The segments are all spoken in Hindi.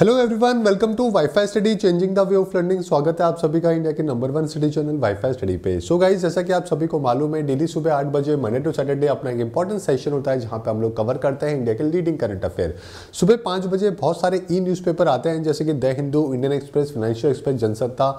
hello everyone welcome to WiFi study changing the way of learning स्वागत है आप सभी का इंडिया के number one study channel WiFi study पे सो so गाइस जैसा कि आप सभी को मालूम है डेली सुबह आठ बजे मंडे टू सैटरडे अपना एक इंपॉर्टेंट सेशन होता है जहां पे हम लोग कवर करते हैं इंडिया के लीडिंग करंट अफेयर सुबह पांच बजे बहुत सारे ई न्यूज आते हैं जैसे कि the Hindu Indian Express Financial Express Jansatta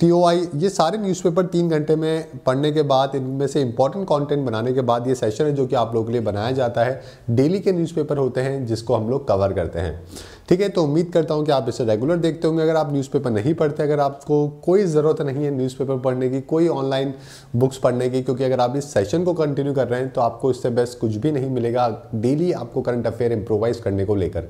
T O I ये सारे न्यूज़पेपर तीन घंटे में पढ़ने के बाद इनमें से इंपॉर्टेंट कंटेंट बनाने के बाद ये सेशन है जो कि आप लोगों के लिए बनाया जाता है डेली के न्यूज़पेपर होते हैं जिसको हम लोग कवर करते हैं ठीक है तो उम्मीद करता हूँ कि आप इसे रेगुलर देखते होंगे अगर आप न्यूज़पेपर नहीं पढ़ते अगर आपको कोई ज़रूरत नहीं है न्यूज़पेपर पढ़ने की कोई ऑनलाइन बुक्स पढ़ने की क्योंकि अगर आप इस सेशन को कंटिन्यू कर रहे हैं तो आपको इससे बेस्ट कुछ भी नहीं मिलेगा डेली आपको करंट अफेयर इम्प्रोवाइज़ करने को लेकर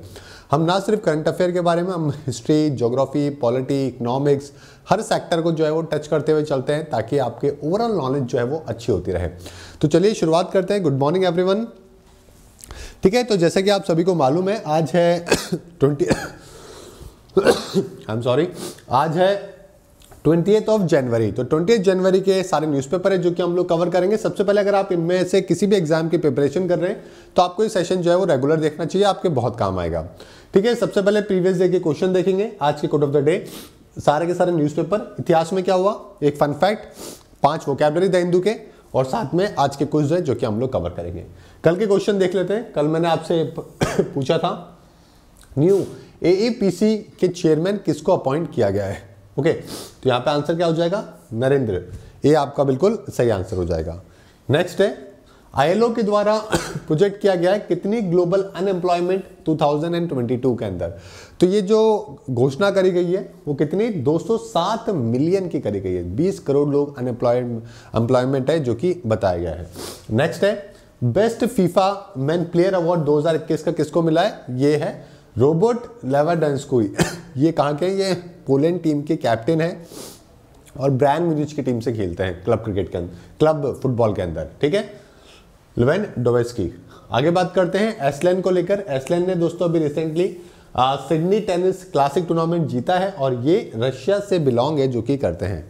हम ना सिर्फ करंट अफेयर के बारे में हम हिस्ट्री जोग्राफी पॉलिटी इकनॉमिक्स हर सेक्टर को जो है वो टच करते हुए चलते हैं ताकि आपके ओवरऑल नॉलेज जो है वो अच्छी होती रहे तो चलिए शुरुआत करते हैं गुड मॉर्निंग एवरीवन ठीक है तो जैसे कि आप सभी को मालूम है आज है ट्वेंटी आई एम सॉरी आज है ट्वेंटी ऑफ जनवरी तो ट्वेंटी जनवरी के सारे न्यूज़पेपर है जो कि हम लोग कवर करेंगे सबसे पहले अगर आप इनमें से किसी भी एग्जाम की प्रिपरेशन कर रहे हैं तो आपको ये सेशन जो है वो रेगुलर देखना चाहिए आपके बहुत काम आएगा ठीक है सबसे पहले प्रीवियस डे के क्वेश्चन देखेंगे आज के कोड ऑफ द डे सारे के सारे न्यूज़पेपर इतिहास में क्या हुआ एक फन फैक्ट पांच वोकेबलरी द हिंदू के और साथ में आज के क्विज जो कि हम लोग कवर करेंगे कल के क्वेश्चन देख लेते हैं कल मैंने आपसे पूछा था न्यू ए e के चेयरमैन किसको अपॉइंट किया गया है ओके okay, तो यहाँ पे आंसर क्या हो जाएगा नरेंद्र ये आपका बिल्कुल सही आंसर हो जाएगा नेक्स्ट है आईएलओ के द्वारा प्रोजेक्ट किया गया है कितनी ग्लोबल अनएम्प्लॉयमेंट 2022 के अंदर तो ये जो घोषणा करी गई है वो कितनी 207 मिलियन की करी गई है 20 करोड़ लोग अनएम्प्लॉयड एम्प्लॉयमेंट है जो कि बताया गया है नेक्स्ट है best FIFA man player award 2021 का किसको मिला है ये है रोबोट लेवाडंस्कोई ये कहाँ के ये पोलैंड टीम के कैप्टन है और ब्रैंड म्यूजिच की टीम से खेलते हैं क्लब क्रिकेट के अंदर क्लब फुटबॉल के अंदर ठीक है लेवेन डोवेस्की आगे बात करते हैं एसलैन को लेकर एसलैन ने दोस्तों अभी recently Sydney tennis classic tournament जीता है और ये रशिया से बिलोंग है जो कि करते हैं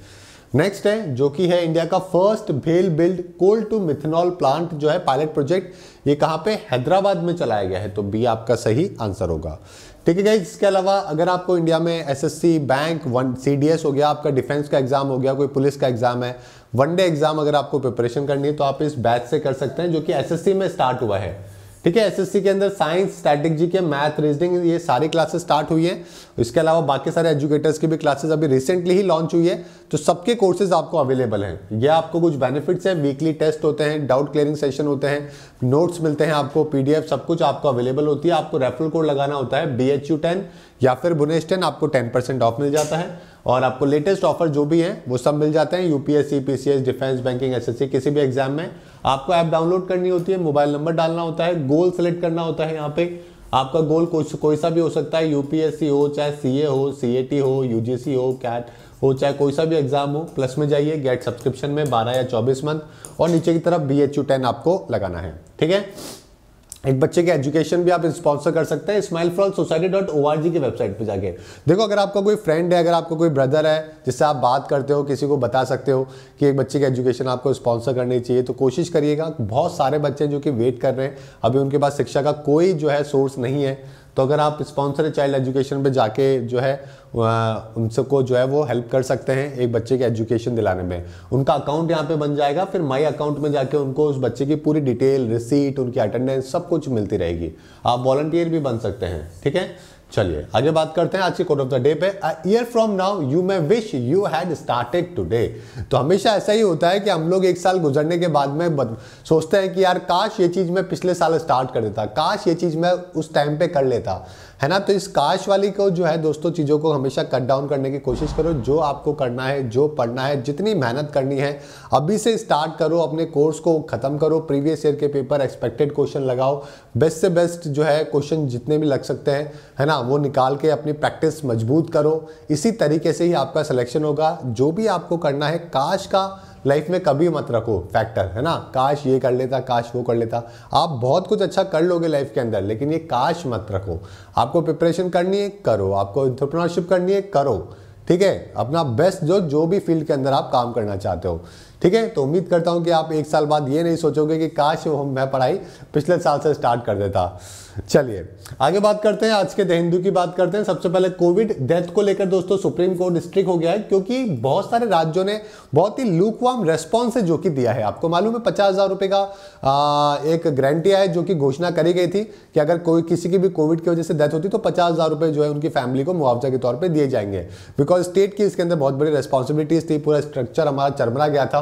नेक्स्ट है जो कि है इंडिया का फर्स्ट भेल build coal to methanol plant जो है पायलट प्रोजेक्ट ये कहाँ पे हैदराबाद में चलाया गया है तो बी आपका सही आंसर होगा ठीक है इसके अलावा अगर आपको इंडिया में एसएससी बैंक वन सी हो गया आपका डिफेंस का एग्जाम हो गया कोई पुलिस का एग्जाम है वनडे एग्जाम अगर आपको प्रिपरेशन करनी है तो आप इस बैच से कर सकते हैं जो कि एस में स्टार्ट हुआ है ठीक है एसएससी के अंदर साइंस स्ट्रेटेजी जी के मैथ रीजनिंग ये सारी क्लासेस स्टार्ट हुई है इसके अलावा बाकी सारे एजुकेटर्स की भी क्लासेस अभी रिसेंटली ही लॉन्च हुई है तो सबके कोर्सेज आपको अवेलेबल हैं ये आपको कुछ बेनिफिट्स हैं वीकली टेस्ट होते हैं डाउट क्लियरिंग सेशन होते हैं नोट्स मिलते हैं आपको पीडीएफ सब कुछ आपको अवेलेबल होती है आपको रेफरल कोड लगाना होता है बी एच यू टेन या फिर बुनेस टेन आपको टेन परसेंट ऑफ मिल जाता है और आपको लेटेस्ट ऑफर जो भी हैं वो सब मिल जाते हैं UPSC PCS defence banking SSC किसी भी एग्जाम में आपको ऐप डाउनलोड करनी होती है मोबाइल नंबर डालना होता है गोल सेलेक्ट करना होता है यहाँ पे आपका गोल कुछ कोई सा भी हो सकता है यूपीएससी हो चाहे सी हो सी हो यूजीसी हो कैट हो चाहे कोई सा भी एग्जाम हो प्लस में जाइए गेट सब्सक्रिप्शन में 12 या 24 मंथ और नीचे की तरफ बी एच यू टेन आपको लगाना है ठीक है एक बच्चे के एजुकेशन भी आप स्पॉन्सर कर सकते हैं smile for society dot O R G की वेबसाइट पे जाके देखो अगर आपका कोई फ्रेंड है अगर आपका कोई ब्रदर है जिससे आप बात करते हो किसी को बता सकते हो कि एक बच्चे की एजुकेशन आपको स्पॉन्सर करनी चाहिए तो कोशिश करिएगा बहुत सारे बच्चे जो कि वेट कर रहे हैं अभी उनके पास शिक्षा का कोई जो है सोर्स नहीं है तो अगर आप स्पॉन्सर चाइल्ड एजुकेशन पे जाके जो है सबको जो है वो हेल्प कर सकते हैं एक बच्चे के एजुकेशन दिलाने में उनका अकाउंट यहाँ पे बन जाएगा फिर माई अकाउंट में जाके उनको उस बच्चे की पूरी डिटेल रिसीट उनकी अटेंडेंस सब कुछ मिलती रहेगी आप वॉलंटियर भी बन सकते हैं ठीक है चलिए आगे बात करते हैं आज के कोट ऑफ द डे पे year from now you may wish you had started today तो हमेशा ऐसा ही होता है कि हम लोग एक साल गुजरने के बाद में बद, सोचते हैं कि यार काश ये चीज़ मैं पिछले साल स्टार्ट कर देता काश ये चीज़ मैं उस टाइम पे कर लेता है ना तो इस काश वाली को जो है दोस्तों चीज़ों को हमेशा कट डाउन करने की कोशिश करो जो आपको करना है जो पढ़ना है जितनी मेहनत करनी है अभी से स्टार्ट करो अपने कोर्स को ख़त्म करो प्रीवियस ईयर के पेपर एक्सपेक्टेड क्वेश्चन लगाओ बेस्ट से बेस्ट जो है क्वेश्चन जितने भी लग सकते हैं है ना वो निकाल के अपनी प्रैक्टिस मजबूत करो इसी तरीके से ही आपका सिलेक्शन होगा जो भी आपको करना है काश का लाइफ में कभी मत रखो फैक्टर है ना काश ये कर लेता काश वो कर लेता आप बहुत कुछ अच्छा कर लोगे लाइफ के अंदर लेकिन ये काश मत रखो आपको प्रिपरेशन करनी है करो आपको इंटरप्रनरशिप करनी है करो ठीक है अपना बेस्ट जो जो भी फील्ड के अंदर आप काम करना चाहते हो ठीक है तो उम्मीद करता हूँ कि आप एक साल बाद ये नहीं सोचोगे कि काश मैं पढ़ाई पिछले साल से स्टार्ट कर देता चलिए आगे बात करते हैं आज के द की बात करते हैं सबसे पहले कोविड डेथ को लेकर दोस्तों सुप्रीम कोर्ट स्ट्रिक हो गया है क्योंकि बहुत सारे राज्यों ने बहुत ही लूकवाम रेस्पॉन्स है जो कि दिया है आपको मालूम है पचास हज़ार रुपये का आ, एक गारंटी है जो कि घोषणा करी गई थी कि अगर कोई किसी की भी कोविड की वजह से डेथ होती तो पचास जो है उनकी फैमिली को मुआवजा के तौर पर दिए जाएंगे बिकॉज स्टेट की इसके अंदर बहुत बड़ी रेस्पॉन्सिबिलिटीज़ थी पूरा स्ट्रक्चर हमारा चरमरा गया था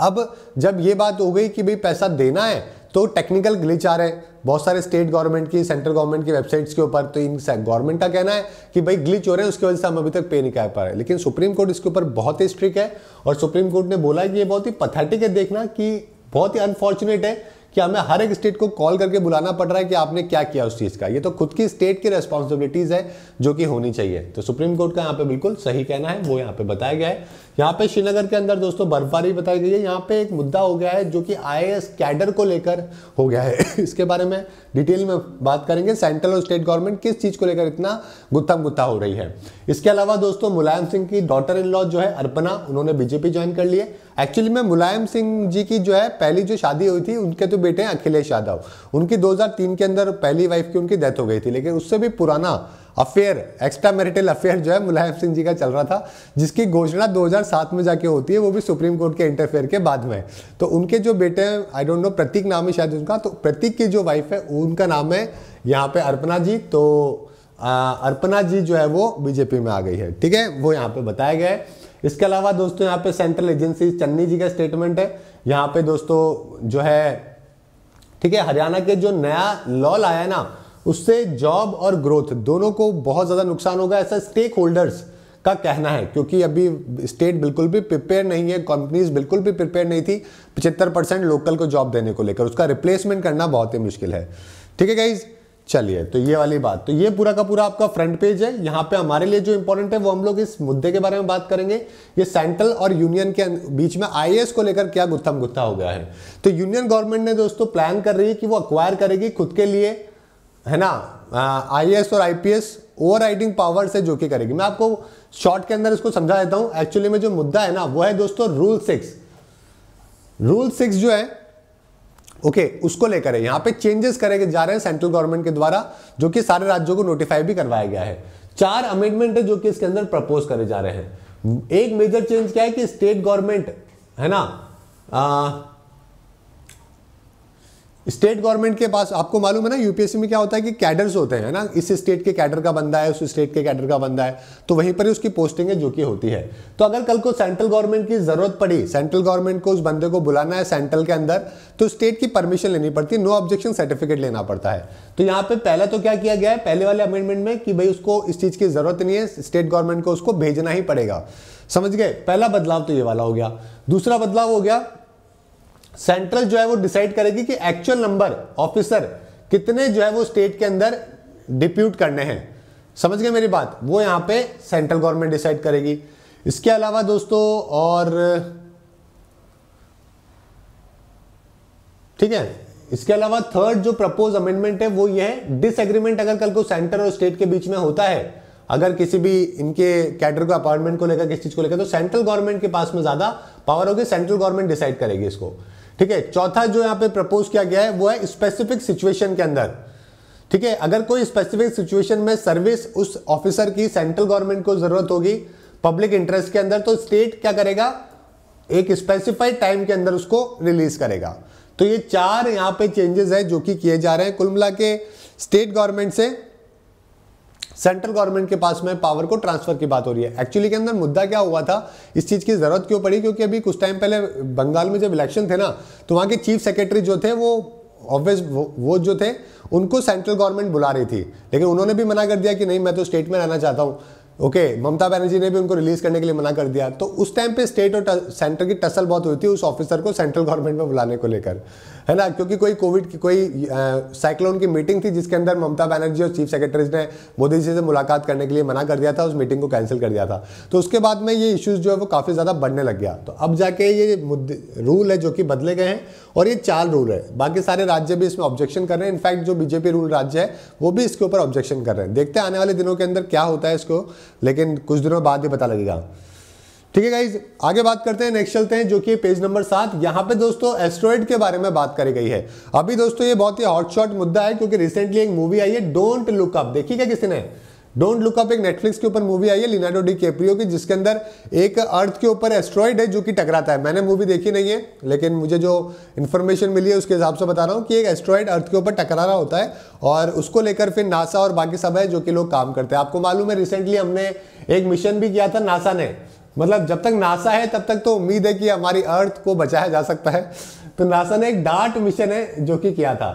अब जब ये बात हो गई कि भाई पैसा देना है तो टेक्निकल ग्लिच आ रहे हैं बहुत सारे स्टेट गवर्नमेंट की सेंट्रल गवर्नमेंट की वेबसाइट्स के ऊपर तो इन गवर्नमेंट का कहना है कि भाई ग्लिच हो रहे हैं उसकी वजह से हम अभी तक पे नहीं कर पा रहे लेकिन सुप्रीम कोर्ट इसके ऊपर बहुत ही स्ट्रिक है और सुप्रीम कोर्ट ने बोला कि ये बहुत ही पथेटिक है देखना कि बहुत ही अनफॉर्चुनेट है कि हमें हर एक स्टेट को कॉल करके बुलाना पड़ रहा है कि आपने क्या किया उस चीज़ का ये तो खुद की स्टेट की रेस्पॉन्सिबिलिटीज़ है जो कि होनी चाहिए तो सुप्रीम कोर्ट का यहाँ पे बिल्कुल सही कहना है वो यहाँ पे बताया गया है यहाँ पे श्रीनगर के अंदर दोस्तों बर्फबारी बताई गई है यहाँ पे एक मुद्दा हो गया है जो कि आई कैडर को लेकर हो गया है इसके बारे में डिटेल में बात करेंगे सेंट्रल और स्टेट गवर्नमेंट किस चीज़ को लेकर इतना गुत्थम गुत्था हो रही है इसके अलावा दोस्तों मुलायम सिंह की डॉटर इन लॉ जो है अर्पना उन्होंने बीजेपी ज्वाइन कर लिए एक्चुअली में मुलायम सिंह जी की जो है पहली जो शादी हुई थी उनके तो बेटे हैं अखिलेश यादव उनकी 2003 के अंदर पहली वाइफ की उनकी डेथ हो गई थी लेकिन उससे भी पुराना अफेयर एक्स्ट्रा मैरिटल अफेयर जो है मुलायम सिंह जी का चल रहा था जिसकी घोषणा 2007 में जाके होती है वो भी सुप्रीम कोर्ट के इंटरफेयर के बाद में तो उनके जो बेटे हैं आई डोंट नो प्रतीक नाम है शायद उनका तो प्रतीक की जो वाइफ है उनका नाम है यहाँ पे अर्पना जी तो आ, अर्पना जी जो है वो बीजेपी में आ गई है ठीक है वो यहाँ पे बताया गया है इसके अलावा दोस्तों यहाँ पे सेंट्रल एजेंसी चन्नी जी का स्टेटमेंट है यहाँ पे दोस्तों जो है ठीक है हरियाणा के जो नया लॉ लाया ना उससे जॉब और ग्रोथ दोनों को बहुत ज़्यादा नुकसान होगा ऐसा स्टेक होल्डर्स का कहना है क्योंकि अभी स्टेट बिल्कुल भी प्रिपेयर नहीं है कंपनीज बिल्कुल भी प्रिपेयर नहीं थी पचहत्तर परसेंट लोकल को जॉब देने को लेकर उसका रिप्लेसमेंट करना बहुत ही मुश्किल है ठीक है गाइज चलिए तो ये वाली बात तो ये पूरा का पूरा आपका फ्रंट पेज है यहाँ पे हमारे लिए जो इंपॉर्टेंट है वो हम लोग इस मुद्दे के बारे में बात करेंगे ये सेंट्रल और यूनियन के अं-, बीच में आई को लेकर क्या गुत्थम गुत्था हो गया है तो यूनियन गवर्नमेंट ने दोस्तों प्लान कर रही है कि वो अक्वायर करेगी खुद के लिए है ना आई uh, और आई ओवरराइडिंग पावर से जो कि करेगी मैं आपको शॉर्ट के अंदर इसको समझा देता हूं एक्चुअली में जो मुद्दा है ना वो है दोस्तों रूल सिक्स रूल सिक्स जो है ओके okay, उसको लेकर है यहां पे चेंजेस करे जा रहे हैं सेंट्रल गवर्नमेंट के द्वारा जो कि सारे राज्यों को नोटिफाई भी करवाया गया है चार अमेंडमेंट है जो कि इसके अंदर प्रपोज करे जा रहे हैं एक मेजर चेंज क्या है कि स्टेट गवर्नमेंट है ना uh, स्टेट गवर्नमेंट के पास आपको मालूम है ना यूपीएससी में क्या होता है कि कैडर्स होते हैं ना इस स्टेट के कैडर का बंदा है उस स्टेट के कैडर का बंदा है तो वहीं पर ही उसकी पोस्टिंग है जो कि होती है तो अगर कल को सेंट्रल गवर्नमेंट की जरूरत पड़ी सेंट्रल गवर्नमेंट को उस बंदे को बुलाना है सेंट्रल के अंदर तो स्टेट की परमिशन लेनी पड़ती है नो ऑब्जेक्शन सर्टिफिकेट लेना पड़ता है तो यहाँ पर पहले तो क्या किया गया है पहले वाले अमेंडमेंट में कि भाई उसको इस चीज़ की जरूरत नहीं है स्टेट गवर्नमेंट को उसको भेजना ही पड़ेगा समझ गए पहला बदलाव तो ये वाला हो गया दूसरा बदलाव हो गया सेंट्रल जो है वो डिसाइड करेगी कि एक्चुअल नंबर ऑफिसर कितने जो है वो स्टेट के अंदर डिप्यूट करने हैं समझ गए मेरी बात वो यहां पे सेंट्रल गवर्नमेंट डिसाइड करेगी इसके अलावा दोस्तों और ठीक है इसके अलावा थर्ड जो प्रपोज अमेंडमेंट है वो ये है डिसएग्रीमेंट अगर कल को सेंटर और स्टेट के बीच में होता है अगर किसी भी इनके कैडर को अपॉइंटमेंट को लेकर किस चीज को लेकर तो सेंट्रल गवर्नमेंट के पास में ज्यादा पावर होगी सेंट्रल गवर्नमेंट डिसाइड करेगी इसको ठीक है चौथा जो यहां पे प्रपोज किया गया है वो है स्पेसिफिक सिचुएशन के अंदर ठीक है अगर कोई स्पेसिफिक सिचुएशन में सर्विस उस ऑफिसर की सेंट्रल गवर्नमेंट को जरूरत होगी पब्लिक इंटरेस्ट के अंदर तो स्टेट क्या करेगा एक स्पेसिफाइड टाइम के अंदर उसको रिलीज करेगा तो ये चार यहां पे चेंजेस है जो कि किए जा रहे हैं कुल मिला के स्टेट गवर्नमेंट से सेंट्रल गवर्नमेंट के पास में पावर को ट्रांसफर की बात हो रही है एक्चुअली के अंदर मुद्दा क्या हुआ था इस चीज़ की ज़रूरत क्यों पड़ी क्योंकि अभी कुछ टाइम पहले बंगाल में जब इलेक्शन थे ना तो वहां के चीफ सेक्रेटरी जो थे वो ऑब्वियस वो जो थे उनको सेंट्रल गवर्नमेंट बुला रही थी लेकिन उन्होंने भी मना कर दिया कि नहीं मैं तो स्टेट में रहना चाहता हूँ ओके okay, ममता बनर्जी ने भी उनको रिलीज करने के लिए मना कर दिया तो उस टाइम पे स्टेट और सेंटर की टसल बहुत हुई थी उस ऑफिसर को सेंट्रल गवर्नमेंट में बुलाने को लेकर है ना क्योंकि कोई कोविड की कोई साइक्लोन की मीटिंग थी जिसके अंदर ममता बनर्जी और चीफ सेक्रेटरीज ने मोदी जी से मुलाकात करने के लिए मना कर दिया था उस मीटिंग को कैंसिल कर दिया था तो उसके बाद में ये इश्यूज़ जो है वो काफ़ी ज़्यादा बढ़ने लग गया तो अब जाके ये मुद्दे रूल है जो कि बदले गए हैं और ये चार रूल है बाकी सारे राज्य भी इसमें ऑब्जेक्शन कर रहे हैं इनफैक्ट जो बीजेपी रूल राज्य है वो भी इसके ऊपर ऑब्जेक्शन कर रहे हैं देखते हैं आने वाले दिनों के अंदर क्या होता है इसको लेकिन कुछ दिनों बाद ही पता लगेगा ठीक है गाइज आगे बात करते हैं नेक्स्ट चलते हैं जो कि पेज नंबर सात यहाँ पे दोस्तों एस्ट्रॉइड के बारे में बात करी गई है अभी दोस्तों ये बहुत ही हॉटशॉट मुद्दा है क्योंकि रिसेंटली एक मूवी आई है डोंट लुक अप देखी क्या किसी ने डोंट लुक अप एक नेटफ्लिक्स के ऊपर मूवी आई है लिनाडो डी केप्रियो की जिसके अंदर एक अर्थ के ऊपर एस्ट्रॉइड है जो कि टकराता है मैंने मूवी देखी नहीं है लेकिन मुझे जो इन्फॉर्मेशन मिली है उसके हिसाब से बता रहा हूँ कि एक एस्ट्रॉइड अर्थ के ऊपर टकरा रहा होता है और उसको लेकर फिर नासा और बाकी सब है जो कि लोग काम करते हैं आपको मालूम है रिसेंटली हमने एक मिशन भी किया था नासा ने मतलब जब तक नासा है तब तक तो उम्मीद है कि हमारी अर्थ को बचाया जा सकता है तो नासा ने एक डार्ट मिशन है जो कि किया था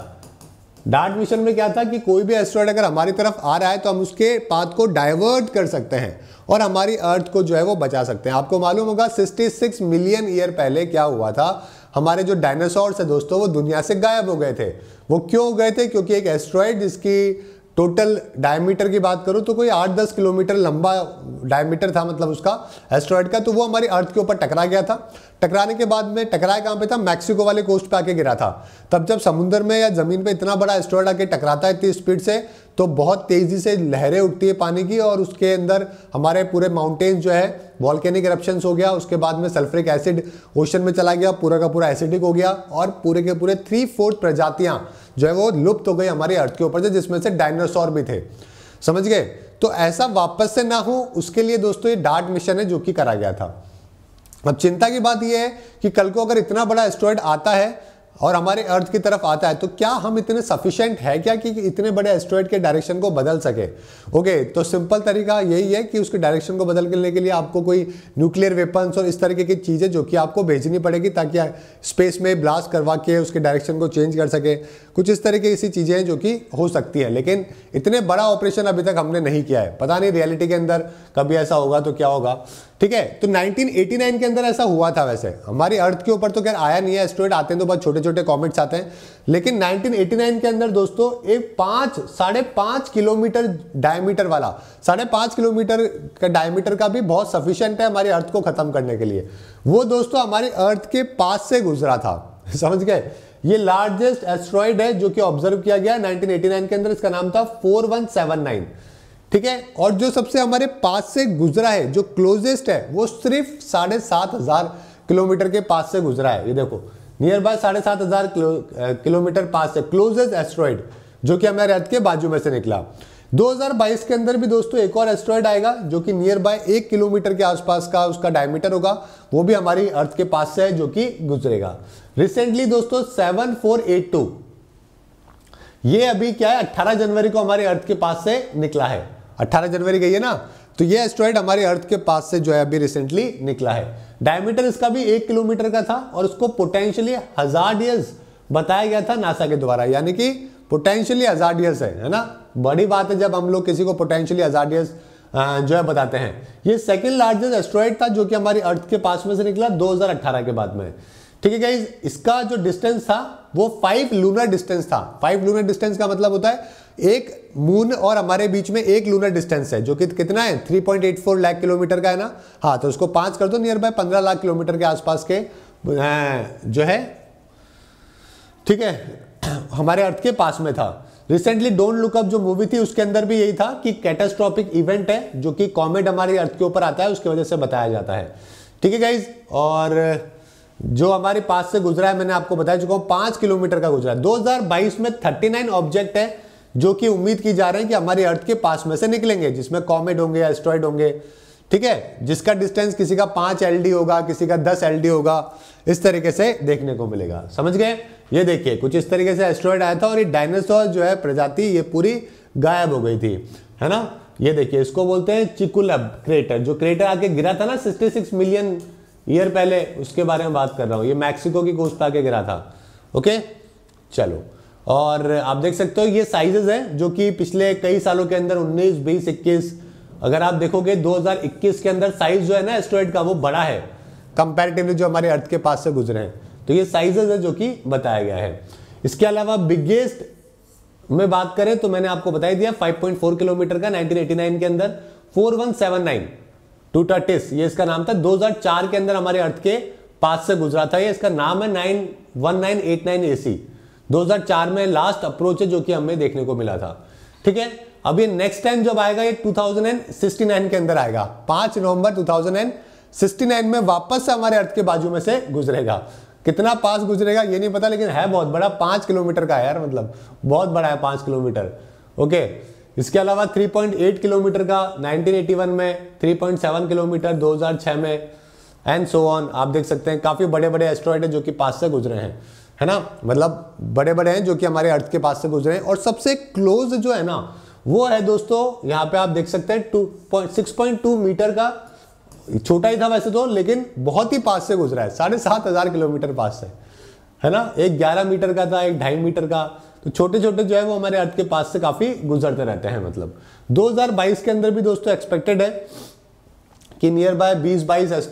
डार्ट मिशन में क्या था कि कोई भी एस्ट्रॉयड अगर हमारी तरफ आ रहा है तो हम उसके पाथ को डाइवर्ट कर सकते हैं और हमारी अर्थ को जो है वो बचा सकते हैं आपको मालूम होगा 66 मिलियन ईयर पहले क्या हुआ था हमारे जो डायनासोर्स है दोस्तों वो दुनिया से गायब हो गए थे वो क्यों हो गए थे क्योंकि एक एस्ट्रॉयड जिसकी टोटल डायमीटर की बात करूँ तो कोई आठ दस किलोमीटर लंबा डायमीटर था मतलब उसका एस्ट्रॉयड का तो वो हमारी अर्थ के ऊपर टकरा गया था टकराने के बाद में टकराया कहाँ पे था मैक्सिको वाले कोस्ट पे आके गिरा था तब जब समुद्र में या ज़मीन पे इतना बड़ा एस्ट्रॉयड आके टकराता है इतनी स्पीड से तो बहुत तेज़ी से लहरें उठती है पानी की और उसके अंदर हमारे पूरे माउंटेन्स जो है वॉल्केनिक इरप्शन हो गया उसके बाद में सल्फ्रिक एसिड ओशन में चला गया पूरा का पूरा एसिडिक हो गया और पूरे के पूरे थ्री फोर्थ प्रजातियाँ जो है वो लुप्त हो गई हमारी अर्थ के ऊपर से जिसमें से डायनासोर भी थे समझ गए तो ऐसा वापस से ना हो उसके लिए दोस्तों ये डार्ट मिशन है जो कि करा गया था अब चिंता की बात यह है कि कल को अगर इतना बड़ा एस्ट्रॉयड आता है और हमारे अर्थ की तरफ आता है तो क्या हम इतने सफिशियंट है क्या कि इतने बड़े एस्ट्रॉइड के डायरेक्शन को बदल सके ओके तो सिंपल तरीका यही है कि उसके डायरेक्शन को बदल करने के लिए आपको कोई न्यूक्लियर वेपन्स और इस तरीके की चीज़ें जो कि आपको भेजनी पड़ेगी ताकि स्पेस में ब्लास्ट करवा के उसके डायरेक्शन को चेंज कर सके कुछ इस तरह की ऐसी चीज़ें हैं जो कि हो सकती है लेकिन इतने बड़ा ऑपरेशन अभी तक हमने नहीं किया है पता नहीं रियलिटी के अंदर कभी ऐसा होगा तो क्या होगा ठीक है तो 1989 के अंदर ऐसा हुआ था वैसे हमारी अर्थ के ऊपर तो खैर आया नहीं है एस्ट्रॉइड आते हैं तो बहुत छोटे छोटे कॉमेट्स आते हैं लेकिन 1989 के अंदर दोस्तों एक पांच साढ़े पांच किलोमीटर डायमीटर वाला साढ़े पांच किलोमीटर का डायमीटर का भी बहुत सफिशियंट है हमारी अर्थ को ख़त्म करने के लिए वो दोस्तों हमारी अर्थ के पास से गुजरा था समझ गए ये लार्जेस्ट एस्ट्रॉइड है जो कि ऑब्जर्व किया गया 1989 के अंदर इसका नाम था 4179 ठीक है और जो सबसे हमारे पास से गुजरा है जो क्लोजेस्ट है वो सिर्फ साढ़े सात हजार किलोमीटर के पास से गुजरा है ये देखो नियर बाय साढ़े सात हजार किलोमीटर पास से क्लोजेस्ट एस्ट्रॉइड जो कि हमारे अर्थ के बाजू में से निकला 2022 के अंदर भी दोस्तों एक और एस्ट्रॉइड आएगा जो कि नियर बाय एक किलोमीटर के आसपास का उसका डायमीटर होगा वो भी हमारी अर्थ के पास से है जो कि गुजरेगा रिसेंटली दोस्तों 7482 ये अभी क्या है 18 जनवरी को हमारे अर्थ के पास से निकला है 18 जनवरी गई है ना तो ये एस्ट्रॉइड हमारे अर्थ के पास से जो है अभी रिसेंटली निकला है डायमीटर इसका भी एक किलोमीटर का था और उसको पोटेंशियली हजार ईयर्स बताया गया था नासा के द्वारा यानी कि पोटेंशियली हजार ईयर्स है है ना बड़ी बात है जब हम लोग किसी को पोटेंशियली हजार ईयर्स जो है बताते हैं ये सेकेंड लार्जेस्ट एस्ट्रॉइड था जो कि हमारे अर्थ के पास में से निकला दो के बाद में ठीक है इसका जो डिस्टेंस था वो फाइव लूनर डिस्टेंस था फाइव लूनर डिस्टेंस का मतलब होता है एक मून और हमारे बीच में एक लूनर डिस्टेंस है जो कि कितना है 3.84 लाख किलोमीटर का है ना हाँ तो उसको पांच कर दो नियर बाय पंद्रह लाख किलोमीटर के आसपास के जो है ठीक है हमारे अर्थ के पास में था रिसेंटली डोंट लुकअप जो मूवी थी उसके अंदर भी यही था कि कैटेस्ट्रॉपिक इवेंट है जो कि कॉमेट हमारे अर्थ के ऊपर आता है उसकी वजह से बताया जाता है ठीक है गाइज और जो हमारे पास से गुजरा है मैंने आपको बता चुका हूँ पांच किलोमीटर का गुजरा है दो में 39 ऑब्जेक्ट है जो कि उम्मीद की जा रही है कि हमारे अर्थ के पास में से निकलेंगे जिसमें कॉमेट होंगे एस्ट्रॉइड होंगे ठीक है जिसका डिस्टेंस किसी का पांच एल होगा किसी का दस एल होगा इस तरीके से देखने को मिलेगा समझ गए ये देखिए कुछ इस तरीके से एस्ट्रॉइड आया था और ये डायनासोर जो है प्रजाति ये पूरी गायब हो गई थी है ना ये देखिए इसको बोलते हैं चिकुलब क्रेटर जो क्रेटर आके गिरा था ना 66 मिलियन ईयर पहले उसके बारे में बात कर रहा हूं ये मैक्सिको की कोस्ट आके गिरा था ओके चलो और आप देख सकते हो ये साइजेस हैं जो कि पिछले कई सालों के अंदर 19, 20, 21 अगर आप देखोगे 2021 के अंदर साइज जो है ना एस्ट्रॉइड का वो बड़ा है कंपैरेटिवली जो हमारे अर्थ के पास से गुजरे हैं तो ये साइजेज है जो कि बताया गया है इसके अलावा बिगेस्ट में बात करें तो मैंने आपको बताई दिया 5.4 किलोमीटर का 1989 के अंदर 4179 टूटाटिस ये इसका नाम था 2004 के अंदर हमारे अर्थ के पास से गुजरा था ये इसका नाम है 91989 एसी 2004 में लास्ट अप्रोच है जो कि हमें देखने को मिला था ठीक है अब ये नेक्स्ट टाइम जब आएगा ये 2069 के अंदर आएगा 5 नवंबर 2069 में वापस से हमारे अर्थ के बाजू में से गुजरेगा कितना पास गुजरेगा ये नहीं पता लेकिन है बहुत बड़ा पांच किलोमीटर का है यार मतलब बहुत बड़ा है पांच किलोमीटर ओके इसके अलावा 3.8 किलोमीटर का 1981 में 3.7 किलोमीटर 2006 में एंड सो ऑन आप देख सकते हैं काफ़ी बड़े बड़े एस्ट्रॉइड है जो कि पास से गुजरे हैं है ना मतलब बड़े बड़े हैं जो कि हमारे अर्थ के पास से गुजरे हैं और सबसे क्लोज जो है ना वो है दोस्तों यहाँ पे आप देख सकते हैं two point six point two metre का छोटा ही था वैसे तो लेकिन बहुत ही पास से गुजरा है साढ़े सात हज़ार किलोमीटर पास से है ना एक ग्यारह मीटर का था एक ढाई मीटर का तो छोटे छोटे जो है वो हमारे अर्थ के पास से काफ़ी गुजरते रहते हैं मतलब दो के अंदर भी दोस्तों एक्सपेक्टेड है कि नियर बाय बीस बाईस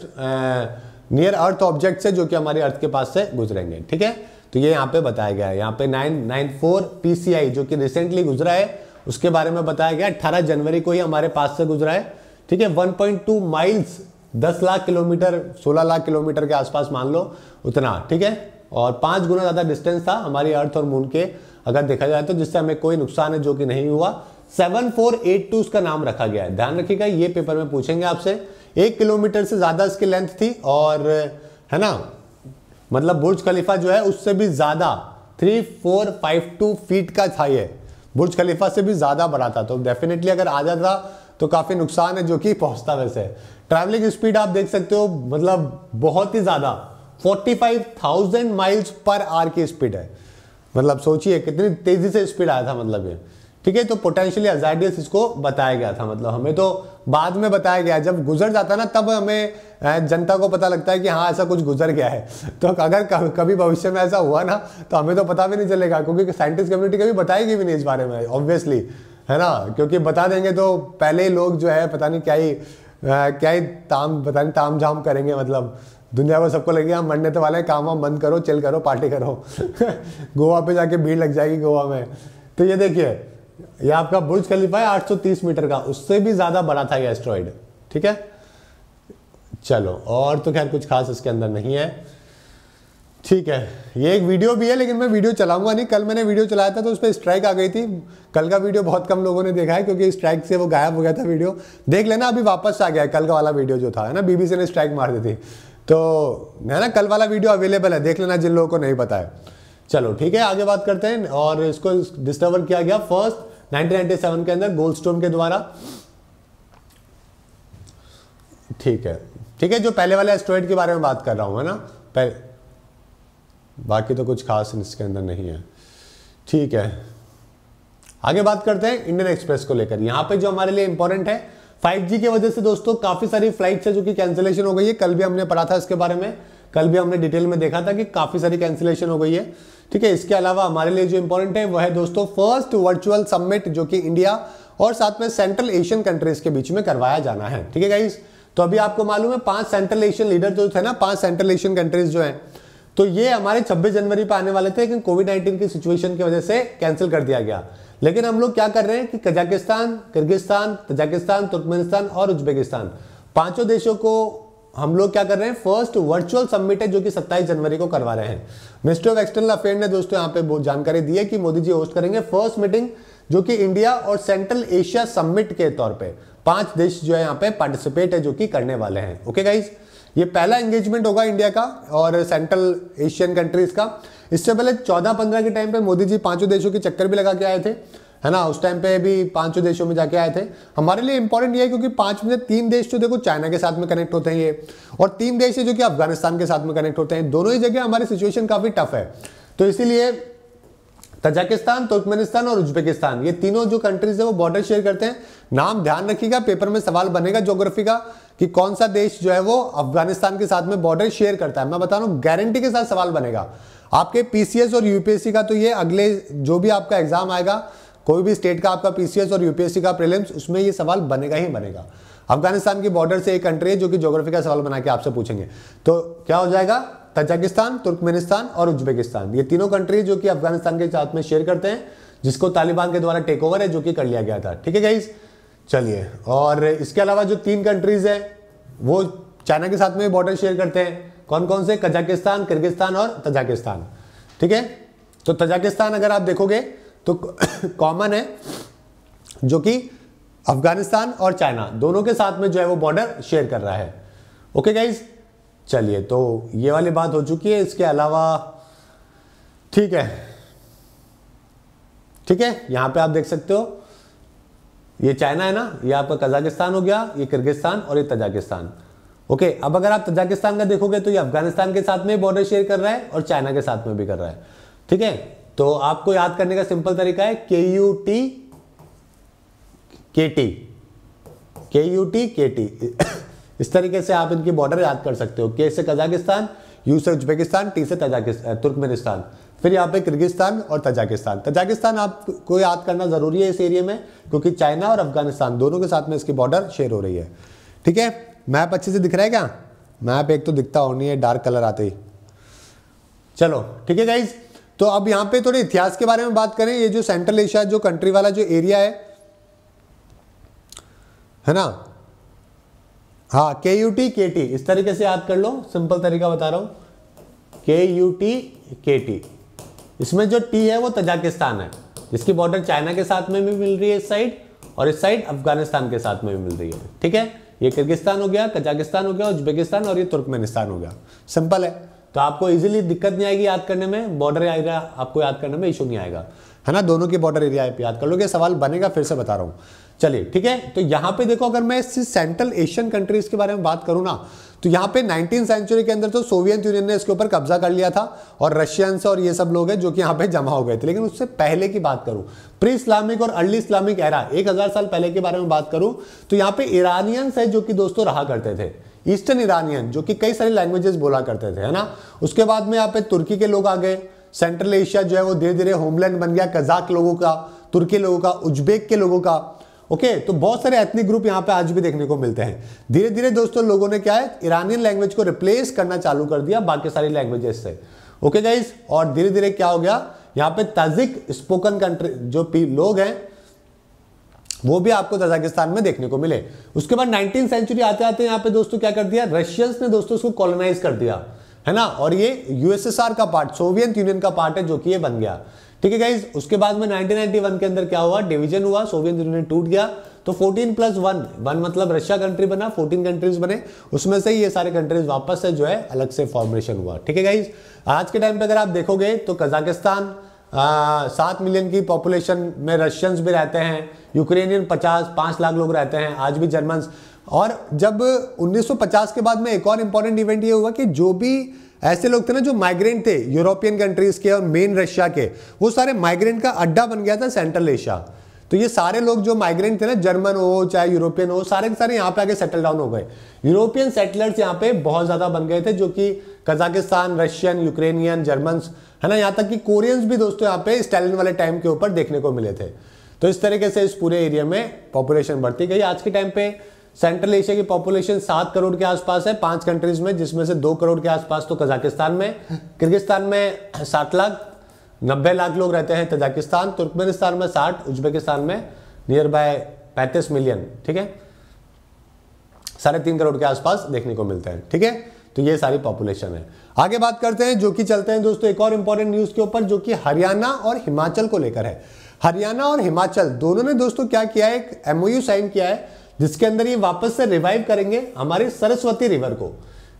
नियर अर्थ ऑब्जेक्ट है जो कि हमारे अर्थ के पास से गुजरेंगे ठीक है तो ये यहाँ पे बताया गया है यहाँ पे नाइन नाइन फोर पी जो कि रिसेंटली गुजरा है उसके बारे में बताया गया अट्ठारह जनवरी को ही हमारे पास से गुजरा है ठीक है 1.2 माइल्स दस लाख किलोमीटर सोलह लाख किलोमीटर के आसपास मान लो उतना ठीक है और पांच गुना ज़्यादा डिस्टेंस था हमारी अर्थ और मून के अगर देखा जाए तो जिससे हमें कोई नुकसान है जो कि नहीं हुआ 7482 उसका नाम रखा गया है ध्यान रखिएगा ये पेपर में पूछेंगे आपसे एक किलोमीटर से ज़्यादा इसकी लेंथ थी और है ना मतलब बुर्ज खलीफा जो है उससे भी ज़्यादा three four five two feet का था ये बुर्ज खलीफा से भी ज़्यादा बड़ा था तो डेफिनेटली अगर आ जाता तो काफ़ी नुकसान है जो कि पहुंचता वैसे ट्रैवलिंग स्पीड आप देख सकते हो मतलब बहुत ही ज़्यादा 45,000 माइल्स पर आर की स्पीड है मतलब सोचिए कितनी तेज़ी से स्पीड आया था मतलब ये ठीक है तो पोटेंशियली हजार्डियस इसको बताया गया था मतलब हमें तो बाद में बताया गया जब गुजर जाता ना तब हमें जनता को पता लगता है कि हाँ ऐसा कुछ गुजर गया है तो अगर कभी भविष्य में ऐसा हुआ ना तो हमें तो पता भी नहीं चलेगा क्योंकि साइंटिस्ट कम्युनिटी कभी बताएगी भी नहीं इस बारे में ऑब्वियसली है ना क्योंकि बता देंगे तो पहले ही लोग जो है पता नहीं क्या ही क्या ही ताम पता नहीं ताम झाम करेंगे मतलब दुनिया में सबको लगेगा हम मरने तो वाले हैं काम वाम बंद करो चिल करो पार्टी करो गोवा पे जाके भीड़ लग जाएगी गोवा में तो ये देखिए यह आपका बुर्ज खलीफा है 830 मीटर का उससे भी ज़्यादा बड़ा था यह एस्ट्रॉइड ठीक है चलो और तो खैर कुछ खास इसके अंदर नहीं है ठीक है ये एक वीडियो भी है लेकिन मैं वीडियो चलाऊंगा नहीं कल मैंने वीडियो चलाया था तो उस पर स्ट्राइक आ गई थी कल का वीडियो बहुत कम लोगों ने देखा है क्योंकि स्ट्राइक से वो गायब हो गया था वीडियो देख लेना अभी वापस आ गया है कल का वाला वीडियो जो था है ना बीबीसी ने स्ट्राइक मार दी थी तो है ना कल वाला वीडियो अवेलेबल है देख लेना जिन लोगों को नहीं पता है चलो ठीक है आगे बात करते हैं और इसको डिस्कवर किया गया फर्स्ट 1997 के अंदर गोल्डस्टोन के द्वारा ठीक है ठीक है जो पहले वाले एस्ट्रॉइड के बारे में बात कर रहा हूं है ना पहले बाकी तो कुछ खास इसके अंदर नहीं है ठीक है आगे बात करते हैं इंडियन एक्सप्रेस को लेकर यहां पे जो हमारे लिए इंपॉर्टेंट है 5G की वजह से दोस्तों काफी सारी फ्लाइट्स है जो कि कैंसिलेशन हो गई है कल भी हमने पढ़ा था इसके बारे में कल भी हमने डिटेल में देखा था कि काफ़ी सारी कैंसिलेशन हो गई है ठीक है इसके अलावा हमारे लिए जो इंपॉर्टेंट है वह है दोस्तों फर्स्ट वर्चुअल सबमिट जो कि इंडिया और साथ में सेंट्रल एशियन कंट्रीज के बीच में करवाया जाना है ठीक है गाइज तो अभी आपको मालूम है पांच सेंट्रल एशियन लीडर जो थे ना पांच सेंट्रल एशियन कंट्रीज जो है तो ये हमारे 26 जनवरी पर आने वाले थे लेकिन कोविड 19 की सिचुएशन की वजह से कैंसिल कर दिया गया लेकिन हम लोग क्या कर रहे हैं कि कजाकिस्तान किर्गिस्तान तजाकिस्तान तुर्कमेनिस्तान और उज्बेकिस्तान पांचों देशों को हम लोग क्या कर रहे हैं फर्स्ट वर्चुअल सबमिट है जो कि 27 जनवरी को करवा रहे हैं मिनिस्ट्री ऑफ एक्सटर्नल अफेयर ने दोस्तों यहां पे जानकारी दी है कि मोदी जी होस्ट करेंगे फर्स्ट मीटिंग जो कि इंडिया और सेंट्रल एशिया सबमिट के तौर पे पांच देश जो है यहां पे पार्टिसिपेट है जो कि करने वाले हैं ओके गाइज ये पहला एंगेजमेंट होगा इंडिया का और सेंट्रल एशियन कंट्रीज का इससे पहले चौदह पंद्रह के टाइम पे मोदी जी पांचों देशों के चक्कर भी लगा के आए थे है ना उस टाइम पे भी पांचों देशों में जाके आए थे हमारे लिए इंपॉर्टेंट ये है क्योंकि पांच में तीन देश तो देखो चाइना के साथ में कनेक्ट होते हैं ये और तीन देश है जो कि अफगानिस्तान के साथ में कनेक्ट होते हैं दोनों ही जगह हमारी सिचुएशन काफ़ी टफ है तो इसीलिए तजाकिस्तान तुर्कमेनिस्तान और उज्बेकिस्तान ये तीनों जो कंट्रीज है वो बॉर्डर शेयर करते हैं नाम ध्यान रखिएगा पेपर में सवाल बनेगा ज्योग्राफी का कि कौन सा देश जो है वो अफगानिस्तान के साथ में बॉर्डर शेयर करता है मैं बता रहा हूँ गारंटी के साथ सवाल बनेगा आपके पीसीएस और यूपीएससी का तो ये अगले जो भी आपका एग्जाम आएगा कोई भी स्टेट का आपका पीसीएस और यूपीएससी का प्रीलिम्स उसमें ये सवाल बनेगा ही बनेगा अफगानिस्तान की बॉर्डर से एक कंट्री है जो कि ज्योग्राफी का सवाल बना के आपसे पूछेंगे तो क्या हो जाएगा तजाकिस्तान तुर्कमेनिस्तान और उज्बेकिस्तान ये तीनों कंट्री जो कि अफगानिस्तान के साथ में शेयर करते हैं जिसको तालिबान के द्वारा टेक ओवर है जो कि कर लिया गया था ठीक है गाइज चलिए और इसके अलावा जो तीन कंट्रीज है वो चाइना के साथ में बॉर्डर शेयर करते हैं कौन कौन से कजाकिस्तान किर्गिस्तान और तजाकिस्तान ठीक है तो तजाकिस्तान अगर आप देखोगे तो कॉमन है जो कि अफगानिस्तान और चाइना दोनों के साथ में जो है वो बॉर्डर शेयर कर रहा है ओके गाइज चलिए तो ये वाली बात हो चुकी है इसके अलावा ठीक है ठीक है यहां पे आप देख सकते हो ये चाइना है ना ये आपका कजाकिस्तान हो गया ये किर्गिस्तान और ये तजाकिस्तान ओके अब अगर आप तजाकिस्तान का देखोगे तो ये अफगानिस्तान के साथ में बॉर्डर शेयर कर रहा है और चाइना के साथ में भी कर रहा है ठीक है तो आपको याद करने का सिंपल तरीका है K U T K T K U T K T इस तरीके से आप इनकी बॉर्डर याद कर सकते हो के से कजाकिस्तान यू से उज्बेकिस्तान टी से तुर्कमेनिस्तान फिर यहाँ पे किर्गिस्तान और तजाकिस्तान तजाकिस्तान आपको याद करना ज़रूरी है इस एरिया में क्योंकि चाइना और अफगानिस्तान दोनों के साथ में इसकी बॉर्डर शेयर हो रही है ठीक है मैप अच्छे से दिख रहा है क्या मैप एक तो दिखता नहीं है डार्क कलर आते ही चलो ठीक है गाइज़ तो अब यहां पे थोड़े इतिहास के बारे में बात करें ये जो सेंट्रल एशिया जो कंट्री वाला जो एरिया है है ना हाँ के यू टी के टी इस तरीके से याद कर लो सिंपल तरीका बता रहा हूं के यू टी के टी इसमें जो टी है वो तजाकिस्तान है जिसकी बॉर्डर चाइना के साथ में भी मिल रही है इस साइड और इस साइड अफगानिस्तान के साथ में भी मिल रही है ठीक है ये किर्गिस्तान हो गया कजाकिस्तान हो गया उज्बेकिस्तान और ये तुर्कमेनिस्तान हो गया सिंपल है तो आपको इजीली दिक्कत नहीं आएगी याद करने में बॉर्डर एरिया आपको याद करने में इशू नहीं आएगा है ना दोनों के बॉर्डर एरिया पे याद कर लोगे सवाल बनेगा फिर से बता रहा हूँ चलिए ठीक है तो यहाँ पे देखो अगर मैं सेंट्रल एशियन कंट्रीज के बारे में बात करूँ ना तो यहाँ पे नाइनटीन सेंचुरी के अंदर तो सोवियत यूनियन ने इसके ऊपर कब्जा कर लिया था और रशियंस और ये सब लोग हैं जो कि यहाँ पे जमा हो गए थे लेकिन उससे पहले की बात करूँ प्री इस्लामिक और अर्ली इस्लामिक एरा एक हजार साल पहले के बारे में बात करूँ तो यहाँ पे ईरानियंस है जो कि दोस्तों रहा करते थे ईस्टर्न ईरानियन जो कि कई सारी लैंग्वेजेस बोला करते थे है ना उसके बाद में यहाँ पे तुर्की के लोग आ गए सेंट्रल एशिया जो है वो धीरे धीरे होमलैंड बन गया कजाक लोगों का तुर्की लोगों का उज्बेक के लोगों का ओके okay, तो बहुत सारे एथनिक ग्रुप यहाँ पे आज भी देखने को मिलते हैं धीरे धीरे दोस्तों लोगों ने क्या है ईरानियन लैंग्वेज को रिप्लेस करना चालू कर दिया बाकी सारी लैंग्वेजेस से ओके okay गाइज और धीरे धीरे क्या हो गया यहाँ पे तजिक स्पोकन कंट्री जो लोग हैं वो भी आपको तजाकिस्तान में देखने को मिले उसके बाद नाइनटीन सेंचुरी आते आते यहाँ पे दोस्तों क्या कर दिया रशियंस ने दोस्तों उसको कॉलोनाइज कर दिया है ना और ये यूएसएसआर का पार्ट सोवियत यूनियन का पार्ट है जो कि ये बन गया ठीक है गाइज उसके बाद में 1991 के अंदर क्या हुआ डिवीजन हुआ सोवियत यूनियन टूट गया तो 14 प्लस वन वन मतलब रशिया कंट्री बना 14 कंट्रीज बने उसमें से ही ये सारे कंट्रीज वापस से जो है अलग से फॉर्मेशन हुआ ठीक है गाइज आज के टाइम पे अगर आप देखोगे तो कजाकिस्तान सात मिलियन की पॉपुलेशन में रशियंस भी रहते हैं यूक्रेनियन पचास पांच लाख लोग रहते हैं आज भी जर्मन और जब 1950 के बाद में एक और इंपॉर्टेंट इवेंट ये हुआ कि जो भी ऐसे लोग थे ना जो माइग्रेंट थे यूरोपियन कंट्रीज के और मेन रशिया के वो सारे माइग्रेंट का अड्डा बन गया था सेंट्रल एशिया तो ये सारे लोग जो माइग्रेंट थे ना जर्मन हो चाहे यूरोपियन हो सारे के सारे यहाँ पे आके सेटल डाउन हो गए यूरोपियन सेटलर्स यहाँ पे बहुत ज़्यादा बन गए थे जो कि कजाकिस्तान रशियन यूक्रेनियन जर्मन है ना यहाँ तक कि कोरियंस भी दोस्तों यहाँ पे स्टालिन वाले टाइम के ऊपर देखने को मिले थे तो इस तरीके से इस पूरे एरिया में पॉपुलेशन बढ़ती गई आज के टाइम पे सेंट्रल एशिया की पॉपुलेशन सात करोड़ के आसपास है पांच कंट्रीज में जिसमें से दो करोड़ के आसपास तो कजाकिस्तान में किर्गिस्तान में सात लाख नब्बे लाख लोग रहते हैं तजाकिस्तान तुर्कमेनिस्तान में साठ उज्बेकिस्तान में नियर बाय पैंतीस मिलियन ठीक है साढ़े तीन करोड़ के आसपास देखने को मिलते हैं ठीक है तो ये सारी पॉपुलेशन है आगे बात करते हैं जो कि चलते हैं दोस्तों एक और इंपॉर्टेंट न्यूज के ऊपर जो कि हरियाणा और हिमाचल को लेकर है हरियाणा और हिमाचल दोनों ने दोस्तों क्या किया है एक एमओयू साइन किया है जिसके अंदर ये वापस से रिवाइव करेंगे हमारे सरस्वती रिवर को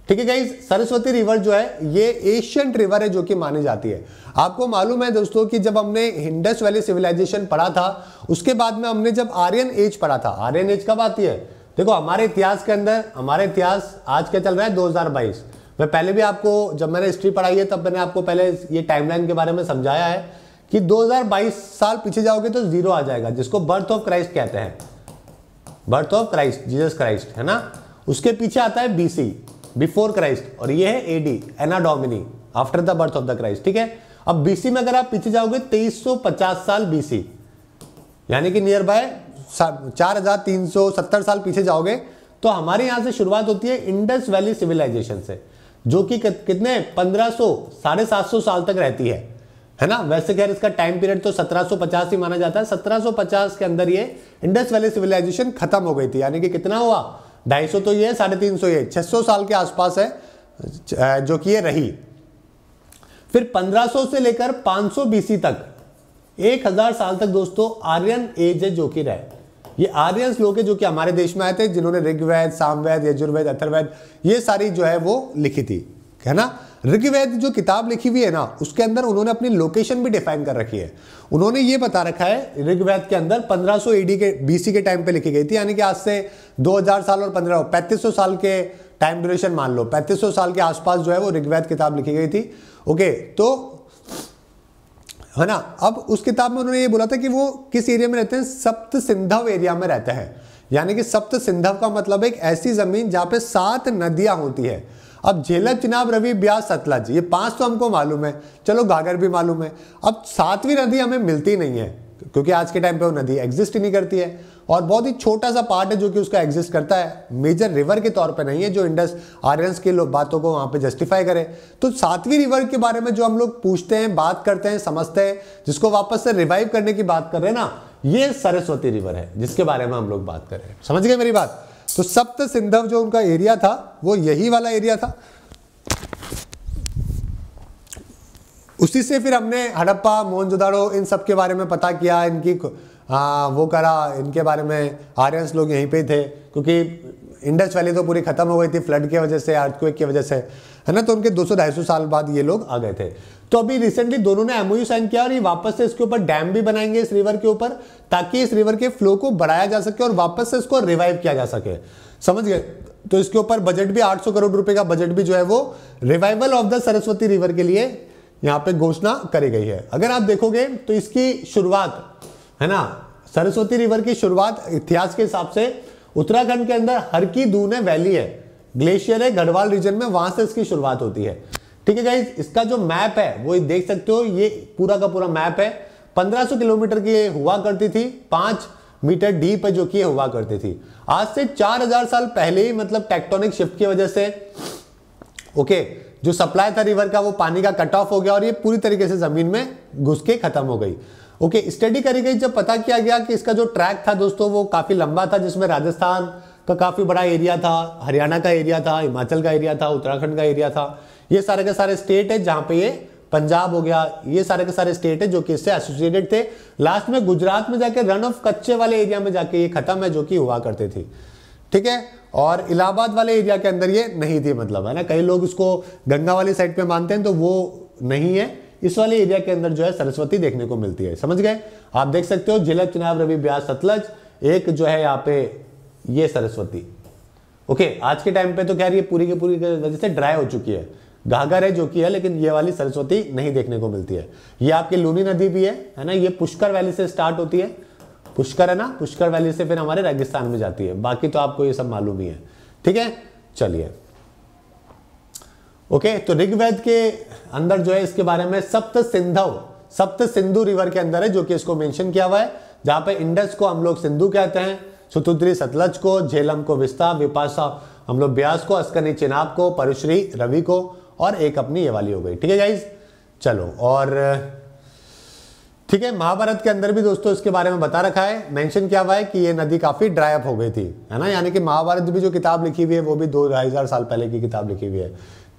ठीक है गाइज सरस्वती रिवर जो है ये एशियंट रिवर है जो कि मानी जाती है आपको मालूम है दोस्तों कि जब हमने हिंडस वैली सिविलाइजेशन पढ़ा था उसके बाद में हमने जब आर्यन एज पढ़ा था आर्यन एज कब आती है देखो हमारे इतिहास के अंदर हमारे इतिहास आज क्या चल रहा है 2022 मैं पहले भी आपको जब मैंने हिस्ट्री पढ़ाई है तब मैंने आपको पहले ये टाइमलाइन के बारे में समझाया है कि 2022 साल पीछे जाओगे तो जीरो आ जाएगा जिसको बर्थ ऑफ क्राइस्ट कहते हैं birth of Christ Jesus Christ है ना उसके पीछे आता है बीसी बिफोर क्राइस्ट और ये है AD anno domini after the birth of the Christ ठीक है अब बीसी में अगर आप पीछे जाओगे 2350 साल बीसी यानी कि नियर बाय चार हजार तीन सौ सत्तर साल पीछे जाओगे तो हमारे यहां से शुरुआत होती है इंडस वैली सिविलाइजेशन से जो कि कितने पंद्रह सो साढ़े सात सौ साल तक रहती है है ना वैसे खैर इसका टाइम पीरियड तो 1750 ही माना जाता है 1750 के अंदर ये इंडस वैली सिविलाइजेशन खत्म हो गई थी यानी कि कितना हुआ 250 तो ये साढ़े तीन सौ ये 600 साल के आसपास है जो कि ये रही फिर 1500 से लेकर 500 सौ बीसी तक 1000 साल तक दोस्तों आर्यन एज है जो कि रहे ये आर्यन लोग जो कि हमारे देश में आए थे जिन्होंने ऋग्वेद सामवेद यजुर्वेद अथर्वेद ये सारी जो है वो लिखी थी है ना ऋग्वेद जो किताब लिखी हुई है ना उसके अंदर उन्होंने अपनी लोकेशन भी डिफाइन कर रखी है उन्होंने ये बता रखा है ऋग्वेद के अंदर 1500 एडी के बीसी के टाइम पे लिखी गई थी यानी कि आज से 2000 साल और पंद्रह 3500 साल के टाइम ड्यूरेशन मान लो 3500 साल के आसपास जो है वो ऋग्वेद किताब लिखी गई थी ओके तो है ना अब उस किताब में उन्होंने ये बोला था कि वो किस एरिया में रहते हैं सप्त सिंधव एरिया में रहते हैं यानी कि सप्त सिंधव का मतलब एक ऐसी जमीन जहाँ पे सात नदियां होती है अब झेलत चिनाब रवि ब्यास सतलज ये पांच तो हमको मालूम है चलो घाघर भी मालूम है अब सातवीं नदी हमें मिलती नहीं है क्योंकि आज के टाइम पे वो नदी एग्जिस्ट ही नहीं करती है और बहुत ही छोटा सा पार्ट है जो कि उसका एग्जिस्ट करता है मेजर रिवर के तौर पे नहीं है जो इंडस के की बातों को वहां पे जस्टिफाई करे तो सातवीं रिवर के बारे में जो हम लोग पूछते हैं बात करते हैं समझते हैं जिसको वापस से रिवाइव करने की बात कर रहे हैं ना ये सरस्वती रिवर है जिसके बारे में हम लोग बात कर रहे हैं समझ गए मेरी बात तो सप्त सिंधव जो उनका एरिया था वो यही वाला एरिया था उसी से फिर हमने हड़प्पा मोहनजोदाड़ो इन सब के बारे में पता किया इनकी हाँ वो करा इनके बारे में आर्यस लोग यहीं पे थे क्योंकि इंडस वैली तो पूरी ख़त्म हो गई थी फ्लड की वजह से आर्थक्वेक की वजह से है ना तो उनके 200 सौ साल बाद ये लोग आ गए थे तो अभी रिसेंटली दोनों ने एमओयू साइन किया और ये वापस से इसके ऊपर डैम भी बनाएंगे इस रिवर के ऊपर ताकि इस रिवर के फ्लो को बढ़ाया जा सके और वापस से इसको रिवाइव किया जा सके समझ गए तो इसके ऊपर बजट भी 800 करोड़ रुपए का बजट भी जो है वो revival of the Saraswati river के लिए यहाँ पे घोषणा करी गई है अगर आप देखोगे तो इसकी शुरुआत है ना सरस्वती रिवर की शुरुआत इतिहास के हिसाब से उत्तराखंड के अंदर हर दून दूने वैली है ग्लेशियर है गढ़वाल रीजन में वहां से इसकी शुरुआत होती है ठीक है गाइज इसका जो मैप है वो देख सकते हो ये पूरा का पूरा मैप है 1500 किलोमीटर की हुआ करती थी पांच मीटर डीप है जो कि हुआ करती थी आज से 4000 साल पहले ही मतलब टेक्टोनिक शिफ्ट की वजह से ओके जो सप्लाई था रिवर का वो पानी का कट ऑफ हो गया और ये पूरी तरीके से जमीन में घुस के खत्म हो गई ओके स्टडी करी गई जब पता किया गया कि इसका जो ट्रैक था दोस्तों वो काफी लंबा था जिसमें राजस्थान का काफी बड़ा एरिया था हरियाणा का एरिया था हिमाचल का एरिया था उत्तराखंड का एरिया था ये सारे के सारे स्टेट है जहां पे ये पंजाब हो गया ये सारे के सारे स्टेट है जो कि इससे एसोसिएटेड थे लास्ट में गुजरात में जाके रन ऑफ कच्चे वाले एरिया में जाके ये खत्म है जो कि हुआ करते थे ठीक है और इलाहाबाद वाले एरिया के अंदर ये नहीं थी मतलब है ना कई लोग इसको गंगा वाली साइड पे मानते हैं तो वो नहीं है इस वाले एरिया के अंदर जो है सरस्वती देखने को मिलती है समझ गए आप देख सकते हो जिला चुनाव रवि ब्यास सतलज एक जो है यहाँ पे ये सरस्वती ओके आज के टाइम पे तो खैर ये पूरी की पूरी वजह से ड्राई हो चुकी है घाघर है जो कि है लेकिन ये वाली सरस्वती नहीं देखने को मिलती है ये आपकी लूनी नदी भी है है ना ये पुष्कर वैली से स्टार्ट होती है पुष्कर है ना पुष्कर वैली से फिर हमारे राजस्थान में जाती है बाकी तो आपको ये सब मालूम ही है ठीक है चलिए ओके तो ऋग्वेद के अंदर जो है इसके बारे में सप्त सिंधव सप्त सिंधु रिवर के अंदर है जो कि इसको मेंशन किया हुआ है जहां पे इंडस को हम लोग सिंधु कहते हैं सुतुद्री सतलज को झेलम को विस्ता विपाशा हम लोग ब्यास को अस्कनी चिनाब को परुश्री रवि को और एक अपनी ये वाली हो गई ठीक है गाइज चलो और ठीक है महाभारत के अंदर भी दोस्तों इसके बारे में बता रखा है मेंशन किया हुआ है कि ये नदी काफ़ी ड्राई अप हो गई थी है ना यानी कि महाभारत भी जो किताब लिखी हुई है वो भी दो ढाई हज़ार साल पहले की किताब लिखी हुई है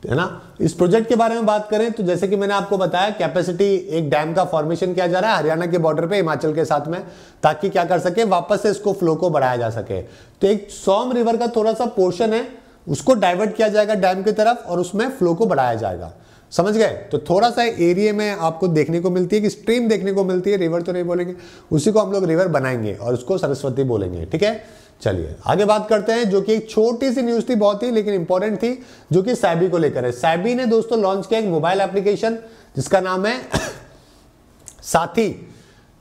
है ना इस प्रोजेक्ट के बारे में बात करें तो जैसे कि मैंने आपको बताया कैपेसिटी एक डैम का फॉर्मेशन किया जा रहा है हरियाणा के बॉर्डर पे हिमाचल के साथ में ताकि क्या कर सके वापस से इसको फ्लो को बढ़ाया जा सके तो एक सोम रिवर का थोड़ा सा पोर्शन है उसको डाइवर्ट किया जाएगा डैम की तरफ और उसमें फ्लो को बढ़ाया जाएगा समझ गए तो थोड़ा सा एरिया में आपको देखने को मिलती है कि स्ट्रीम देखने को मिलती है रिवर तो नहीं बोलेंगे उसी को हम लोग रिवर बनाएंगे और उसको सरस्वती बोलेंगे ठीक है चलिए आगे बात करते हैं जो कि एक छोटी सी न्यूज थी बहुत ही लेकिन इंपॉर्टेंट थी जो कि सैबी को लेकर है सैबी ने दोस्तों लॉन्च किया एक मोबाइल एप्लीकेशन जिसका नाम है साथी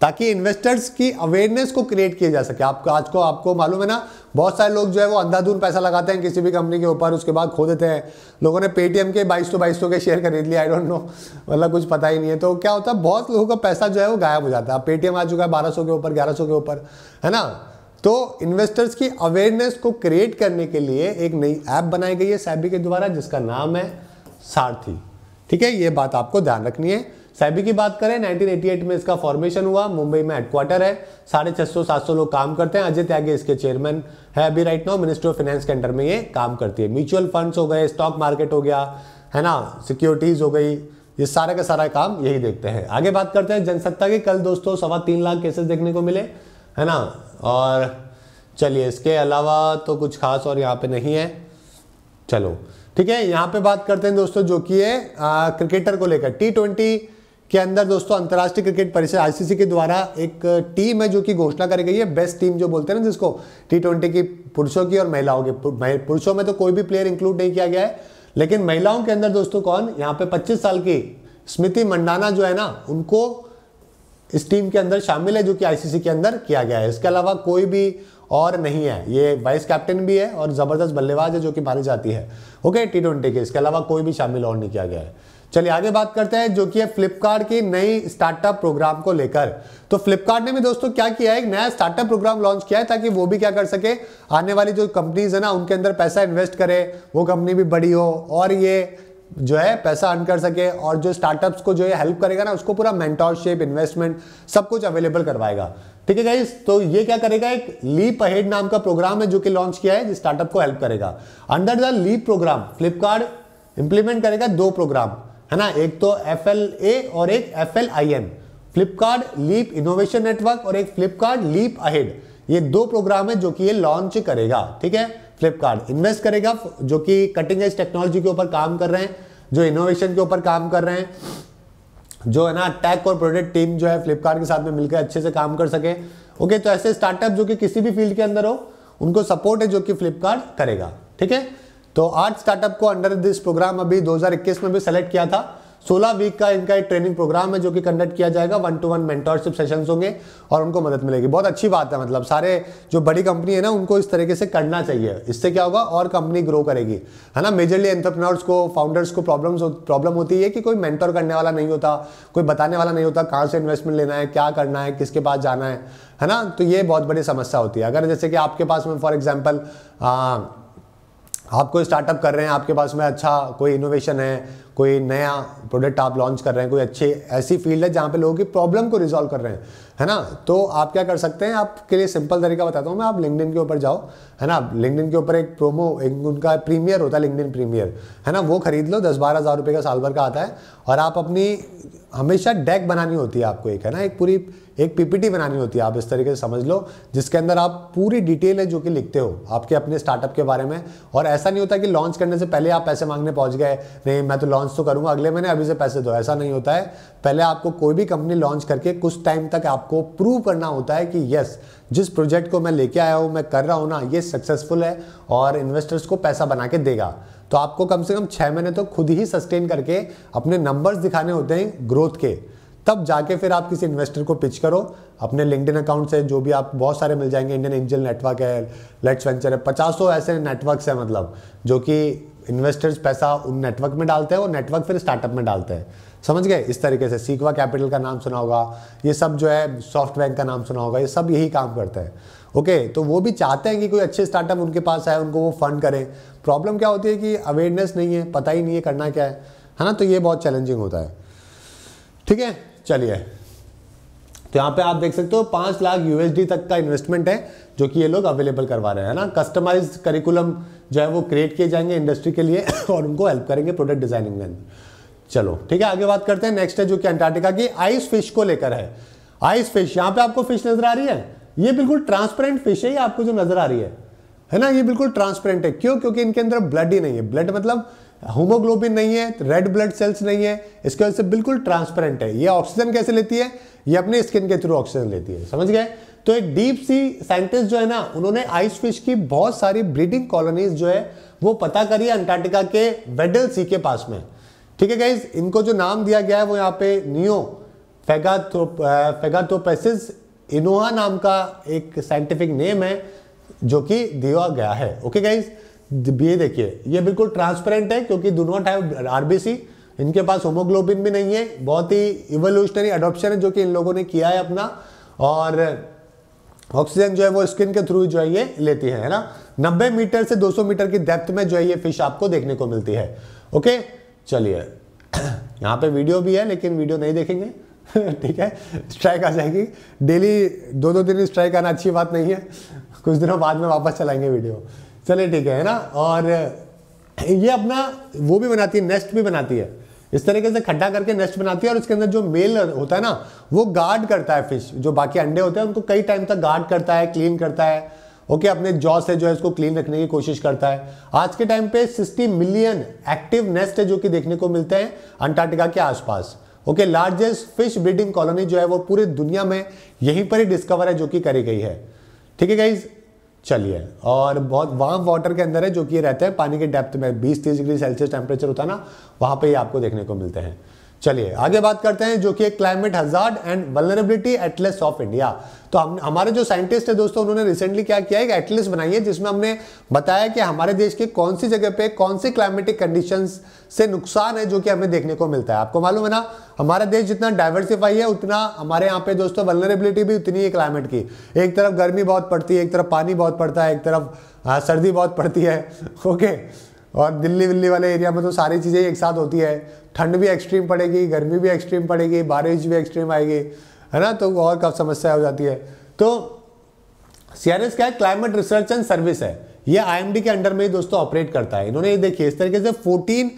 ताकि इन्वेस्टर्स की अवेयरनेस को क्रिएट किया जा सके आपको आज को आपको मालूम है ना बहुत सारे लोग जो है वो अंधाधुन पैसा लगाते हैं किसी भी कंपनी के ऊपर उसके बाद खो देते हैं लोगों ने पेटीएम के बाईस सौ बाईस सौ के शेयर खरीद लिए आई डोंट नो मतलब कुछ पता ही नहीं है तो क्या होता है बहुत लोगों का पैसा जो है वो गायब हो जाता है पेटीएम आ चुका है बारह के ऊपर ग्यारह के ऊपर है ना तो इन्वेस्टर्स की अवेयरनेस को क्रिएट करने के लिए एक नई ऐप बनाई गई है सैबी के द्वारा जिसका नाम है सारथी ठीक है ये बात आपको ध्यान रखनी है सैबी की बात करें 1988 में इसका फॉर्मेशन हुआ मुंबई में हेडक्वार्टर है साढ़े छह सौ सात सौ लोग काम करते हैं अजय त्यागी इसके चेयरमैन है अभी right now ministry of finance के अंडर में ये काम करती है म्यूचुअल फंड्स हो गए स्टॉक मार्केट हो गया है ना सिक्योरिटीज हो गई ये सारा का सारा काम यही देखते हैं आगे बात करते हैं जनसत्ता की कल दोस्तों सवा तीन लाख केसेस देखने को मिले है ना और चलिए इसके अलावा तो कुछ खास और यहाँ पे नहीं है चलो ठीक है यहाँ पे बात करते हैं दोस्तों जो कि है क्रिकेटर को लेकर टी ट्वेंटी के अंदर दोस्तों अंतर्राष्ट्रीय क्रिकेट परिषद आईसीसी के द्वारा एक टीम है जो कि घोषणा करी गई है बेस्ट टीम जो बोलते हैं ना जिसको टी ट्वेंटी की पुरुषों की और महिलाओं की पुरुषों में तो कोई भी प्लेयर इंक्लूड नहीं किया गया है लेकिन महिलाओं के अंदर दोस्तों कौन यहाँ पे 25 साल की स्मृति मंडाना जो है ना उनको इस टीम के अंदर शामिल है जो कि आईसीसी के अंदर किया गया है इसके अलावा कोई भी और नहीं है ये वाइस कैप्टन भी है और ज़बरदस्त बल्लेबाज है जो कि मानी जाती है ओके टी ट्वेंटी के इसके अलावा कोई भी शामिल और नहीं किया गया है चलिए आगे बात करते हैं जो कि है फ्लिपकार्ट की नई स्टार्टअप प्रोग्राम को लेकर तो फ्लिपकार्ट ने भी दोस्तों क्या किया है एक नया स्टार्टअप प्रोग्राम लॉन्च किया है ताकि वो भी क्या कर सके आने वाली जो कंपनीज है ना उनके अंदर पैसा इन्वेस्ट करे वो कंपनी भी बड़ी हो और ये जो है पैसा अर्न कर सके और जो स्टार्टअप्स को जो है हेल्प करेगा ना उसको पूरा मेंटोरशिप इन्वेस्टमेंट सब कुछ अवेलेबल करवाएगा ठीक है गाइज तो ये क्या करेगा एक लीप अहेड नाम का प्रोग्राम है जो कि लॉन्च किया है स्टार्टअप को हेल्प करेगा under the Leap program Flipkart implement करेगा दो प्रोग्राम है ना एक तो एफ एल ए और एक F L I M Flipkart Leap innovation network और एक फ्लिपकार्ट लीप अहेड ये दो प्रोग्राम है जो कि ये लॉन्च करेगा ठीक है फ्लिपकार्ट इन्वेस्ट करेगा जो कि कटिंग एज टेक्नोलॉजी के ऊपर काम कर रहे हैं जो इनोवेशन के ऊपर काम कर रहे हैं जो है ना टेक और प्रोडक्ट टीम जो है फ्लिपकार्ट के साथ में मिलकर अच्छे से काम कर सके ओके तो ऐसे स्टार्टअप जो कि किसी भी फील्ड के अंदर हो उनको सपोर्ट है जो कि फ्लिपकार्ट करेगा ठीक है तो आठ स्टार्टअप को अंडर दिस प्रोग्राम अभी 2021 में भी सेलेक्ट किया था 16 वीक का इनका एक ट्रेनिंग प्रोग्राम है जो कि कंडक्ट किया जाएगा one to one mentorship sessions होंगे और उनको मदद मिलेगी बहुत अच्छी बात है मतलब सारे जो बड़ी कंपनी है ना उनको इस तरीके से करना चाहिए इससे क्या होगा और कंपनी ग्रो करेगी है ना मेजरली एंटरप्रेन्योर्स को फाउंडर्स को प्रॉब्लम्स प्रॉब्लम होती है कि कोई मेंटोर करने वाला नहीं होता कोई बताने वाला नहीं होता कहाँ से इन्वेस्टमेंट लेना है क्या करना है किसके पास जाना है है ना तो ये बहुत बड़ी समस्या होती है अगर जैसे कि आपके पास में फॉर एग्जाम्पल आप कोई स्टार्टअप कर रहे हैं आपके पास में अच्छा कोई इनोवेशन है कोई नया प्रोडक्ट आप लॉन्च कर रहे हैं कोई अच्छी ऐसी फील्ड है जहाँ पे लोगों की प्रॉब्लम को रिजॉल्व कर रहे हैं है ना तो आप क्या कर सकते हैं आपके लिए सिंपल तरीका बताता हूँ मैं आप लिंकडिन के ऊपर जाओ है ना लिंकडिन के ऊपर एक प्रोमो एक उनका प्रीमियर होता है लिंकडिन प्रीमियर है ना वो खरीद लो दस बारह हज़ार रुपये का साल भर का आता है और आप अपनी हमेशा डेक बनानी होती है आपको एक है ना एक पूरी एक पीपीटी बनानी होती है आप इस तरीके से समझ लो जिसके अंदर आप पूरी डिटेल है जो कि लिखते हो आपके अपने स्टार्टअप के बारे में और ऐसा नहीं होता कि लॉन्च करने से पहले आप पैसे मांगने पहुंच गए नहीं मैं तो लॉन्च तो करूंगा अगले महीने अभी से पैसे दो ऐसा नहीं होता है पहले आपको कोई भी कंपनी लॉन्च करके कुछ टाइम तक आपको प्रूव करना होता है कि यस जिस प्रोजेक्ट को मैं लेके आया हूँ मैं कर रहा हूँ ना ये सक्सेसफुल है और इन्वेस्टर्स को पैसा बना के देगा तो आपको कम से कम छः महीने तो खुद ही सस्टेन करके अपने नंबर्स दिखाने होते हैं ग्रोथ के तब जाके फिर आप किसी इन्वेस्टर को पिच करो अपने लिंकडिन अकाउंट से जो भी आप बहुत सारे मिल जाएंगे इंडियन एंजल नेटवर्क है लेट्स वेंचर है पचासों ऐसे नेटवर्क्स हैं मतलब जो कि इन्वेस्टर्स पैसा उन नेटवर्क में डालते हैं और नेटवर्क फिर स्टार्टअप में डालते हैं समझ गए इस तरीके से सीकवा कैपिटल का नाम सुना होगा ये सब जो है सॉफ्ट बैंक का नाम सुना होगा ये सब यही काम करते हैं ओके तो वो भी चाहते हैं कि कोई अच्छे स्टार्टअप उनके पास आए उनको वो फंड करें प्रॉब्लम क्या होती है कि अवेयरनेस नहीं है पता ही नहीं है करना क्या है है ना तो ये बहुत चैलेंजिंग होता है ठीक है चलिए तो यहाँ पे आप देख सकते हो पांच लाख यूएसडी तक का इन्वेस्टमेंट है जो कि ये लोग अवेलेबल करवा रहे हैं ना कस्टमाइज करिकुलम जो है वो क्रिएट किए जाएंगे इंडस्ट्री के लिए और उनको हेल्प करेंगे प्रोडक्ट डिजाइनिंग में चलो ठीक है आगे बात करते हैं नेक्स्ट है जो कि अंटार्टिका की आइस फिश को लेकर है आइस फिश यहाँ पे आपको फिश नजर आ रही है ये बिल्कुल ट्रांसपेरेंट फिश है आपको जो नजर आ रही है है ना ये बिल्कुल ट्रांसपेरेंट है क्यों क्योंकि इनके अंदर ब्लड ही नहीं है ब्लड मतलब होमोग्लोबिन नहीं है रेड ब्लड सेल्स नहीं है इसके वजह से बिल्कुल ट्रांसपेरेंट है ये ऑक्सीजन कैसे लेती है ये अपने स्किन के थ्रू ऑक्सीजन लेती है समझ गए तो एक डीप सी साइंटिस्ट जो है ना उन्होंने आइस फिश की बहुत सारी ब्रीडिंग कॉलोनीज जो है वो पता करी अंटार्कटिका के वेडल सी के पास में ठीक है गाइज इनको जो नाम दिया गया है वो यहाँ पे नियो फेगाथोपेसिस इनोवा नाम का एक साइंटिफिक नेम है जो कि दिया गया है ओके गाइज ये देखिए ये बिल्कुल ट्रांसपेरेंट है क्योंकि डू नॉट हैव आरबीसी इनके पास होमोग्लोबिन भी नहीं है बहुत ही इवोल्यूशनरी अडोप्शन है जो कि इन लोगों ने किया है अपना और ऑक्सीजन जो है वो स्किन के थ्रू जो है ये लेती है है ना 90 मीटर से 200 मीटर की डेप्थ में जो है ये फिश आपको देखने को मिलती है ओके चलिए यहाँ पे वीडियो भी है लेकिन वीडियो नहीं देखेंगे ठीक है स्ट्राइक आ जाएगी डेली दो दो दिन स्ट्राइक आना अच्छी बात नहीं है कुछ दिनों बाद में वापस चलाएंगे वीडियो चले ठीक है ना और ये अपना वो भी बनाती है नेस्ट भी बनाती है इस तरीके से खड्डा करके नेस्ट बनाती है और उसके अंदर जो मेल होता है ना वो गार्ड करता है फिश जो बाकी अंडे होते हैं उनको कई टाइम तक गार्ड करता है क्लीन करता है ओके अपने जॉ से जो है इसको क्लीन रखने की कोशिश करता है आज के टाइम पे सिक्सटी मिलियन एक्टिव नेस्ट है जो कि देखने को मिलते हैं अंटार्कटिका के आसपास okay largest fish breeding colony जो है वो पूरी दुनिया में यहीं पर ही डिस्कवर है जो कि करी गई है ठीक है गाइज चलिए और बहुत वार्म वाटर के अंदर है जो कि रहते हैं पानी के डेप्थ में 20-30 डिग्री सेल्सियस टेम्परेचर होता है ना वहां पे ही आपको देखने को मिलते हैं चलिए आगे बात करते हैं जो कि climate hazard and vulnerability atlas of India तो हम हमारे जो साइंटिस्ट है दोस्तों उन्होंने रिसेंटली क्या किया एक एटलेस बनाई है जिसमें हमने बताया कि हमारे देश के कौन सी जगह पे कौन सी क्लाइमेटिक कंडीशन से नुकसान है जो कि हमें देखने को मिलता है आपको मालूम है ना हमारा देश जितना डाइवर्सिफाई है उतना हमारे यहाँ पे दोस्तों वलरेबिलिटी भी उतनी है क्लाइमेट की एक तरफ गर्मी बहुत पड़ती है एक तरफ पानी बहुत पड़ता है एक तरफ हाँ, सर्दी बहुत पड़ती है ओके और दिल्ली विल्ली वाले एरिया में तो सारी चीज़ें एक साथ होती है ठंड भी एक्सट्रीम पड़ेगी गर्मी भी एक्सट्रीम पड़ेगी बारिश भी एक्सट्रीम आएगी है ना तो और कब समस्या हो जाती है तो सी क्या है क्लाइमेट रिसर्च एंड सर्विस है ये आई के अंडर में ही दोस्तों ऑपरेट करता है इन्होंने ये देखिए इस तरीके से फोर्टीन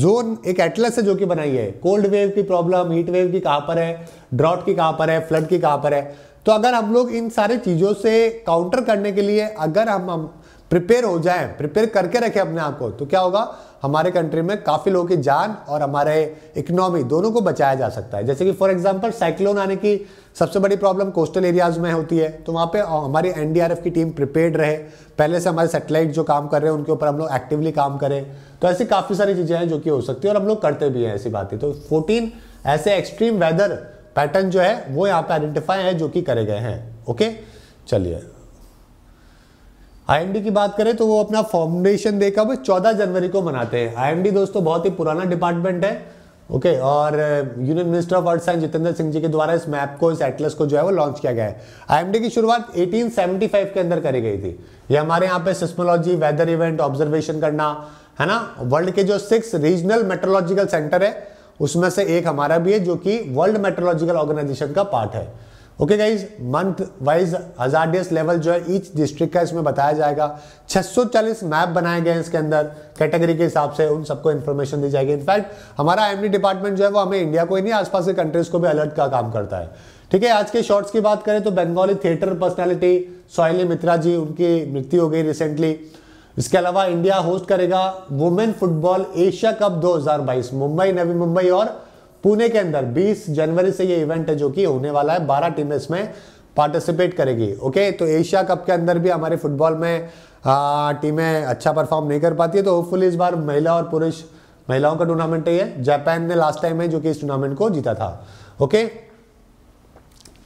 जोन एक एटलस है जो कि बनाई है कोल्ड वेव की प्रॉब्लम हीट वेव की कहाँ पर है ड्रॉट की कहाँ पर है फ्लड की कहाँ पर है तो अगर हम लोग इन सारी चीज़ों से काउंटर करने के लिए अगर हम प्रिपेयर हो जाएं प्रिपेयर करके रखें अपने आप को तो क्या होगा हमारे कंट्री में काफ़ी लोगों की जान और हमारे इकोनॉमी दोनों को बचाया जा सकता है जैसे कि फॉर एग्जांपल साइक्लोन आने की सबसे बड़ी प्रॉब्लम कोस्टल एरियाज में होती है तो वहाँ पे हमारी एनडीआरएफ की टीम प्रिपेयर रहे पहले से हमारे सेटेलाइट जो काम कर रहे हैं उनके ऊपर हम लोग एक्टिवली काम करें तो ऐसी काफ़ी सारी चीज़ें हैं जो कि हो सकती है और हम लोग करते भी हैं ऐसी बातें तो फोर्टीन ऐसे एक्सट्रीम वेदर पैटर्न जो है वो यहाँ पर आइडेंटिफाई है जो कि करे गए हैं ओके चलिए आईएमडी की बात करें तो वो अपना फाउंडेशन डे कब चौदह जनवरी को मनाते हैं आईएमडी दोस्तों बहुत ही पुराना डिपार्टमेंट है ओके okay, और union minister of earth science Jitendra Singh ji के द्वारा इस मैप को इस एटलस को जो है वो लॉन्च किया गया है आईएमडी की शुरुआत 1875 के अंदर करी गई थी ये हमारे यहाँ पे सिस्मोलॉजी वेदर इवेंट ऑब्जर्वेशन करना है ना वर्ल्ड के जो सिक्स रीजनल मेट्रोलॉजिकल सेंटर है उसमें से एक हमारा भी है जो कि वर्ल्ड मेट्रोलॉजिकल ऑर्गेनाइजेशन का पार्ट है okay guys month wise hazard days level जो है ईच डिस्ट्रिक्ट का इसमें बताया जाएगा 640 मैप बनाए गए हैं इसके अंदर कैटेगरी के हिसाब से उन सबको इन्फॉर्मेशन दी जाएगी इनफैक्ट हमारा एम डिपार्टमेंट जो है वो हमें इंडिया को ही नहीं आसपास के कंट्रीज को भी अलर्ट का काम करता है ठीक है आज के शॉर्ट्स की बात करें तो बंगाली थिएटर पर्सनैलिटी सोहेली मित्रा जी उनकी मृत्यु हो गई रिसेंटली इसके अलावा इंडिया होस्ट करेगा women football Asia cup 2022 Mumbai Navi Mumbai और पुणे के अंदर 20 जनवरी से ये इवेंट है जो कि होने वाला है 12 टीमें इसमें पार्टिसिपेट करेगी ओके तो एशिया कप के अंदर भी हमारे फुटबॉल में टीमें अच्छा परफॉर्म नहीं कर पाती है तो होपफुली इस बार महिला और पुरुष महिलाओं का टूर्नामेंट है जापान ने लास्ट टाइम है जो कि इस टूर्नामेंट को जीता था ओके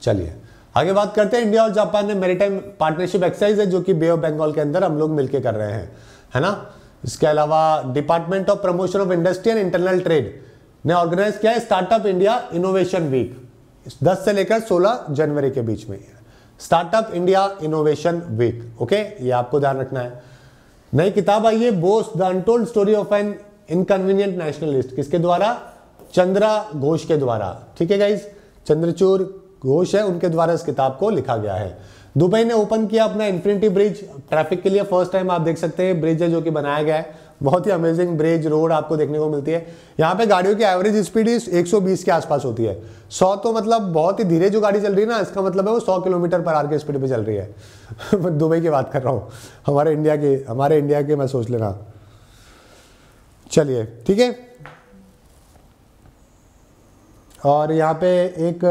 चलिए आगे बात करते हैं इंडिया और जापान ने मेरीटाइम पार्टनरशिप एक्सरसाइज है जो कि बे ऑफ बंगाल के अंदर हम लोग मिलकर कर रहे हैं है ना इसके अलावा department of promotion of industry and internal trade ने ऑर्गेनाइज किया स्टार्टअप इंडिया इनोवेशन वीक 10 से लेकर 16 जनवरी के बीच में startup India innovation week okay ये आपको ध्यान रखना है नई किताब आई है Bose the untold story of an inconvenient nationalist किसके द्वारा चंद्रा घोष के द्वारा ठीक है गाइज चंद्रचूर घोष है उनके द्वारा इस किताब को लिखा गया है दुबई ने ओपन किया अपना इन्फिनिटी ब्रिज ट्रैफिक के लिए फर्स्ट टाइम आप देख सकते हैं ब्रिज है जो कि बनाया गया है बहुत ही अमेजिंग ब्रिज रोड आपको देखने को मिलती है यहाँ पे गाड़ियों की एवरेज स्पीड इस 120 के आसपास होती है 100 तो मतलब बहुत ही धीरे जो गाड़ी चल रही है ना इसका मतलब है वो 100 किलोमीटर पर आर के स्पीड पे चल रही है दुबई की बात कर रहा हूँ हमारे इंडिया के हमारे इंडिया के मैं सोच लेना चलिए ठीक है और यहाँ पे एक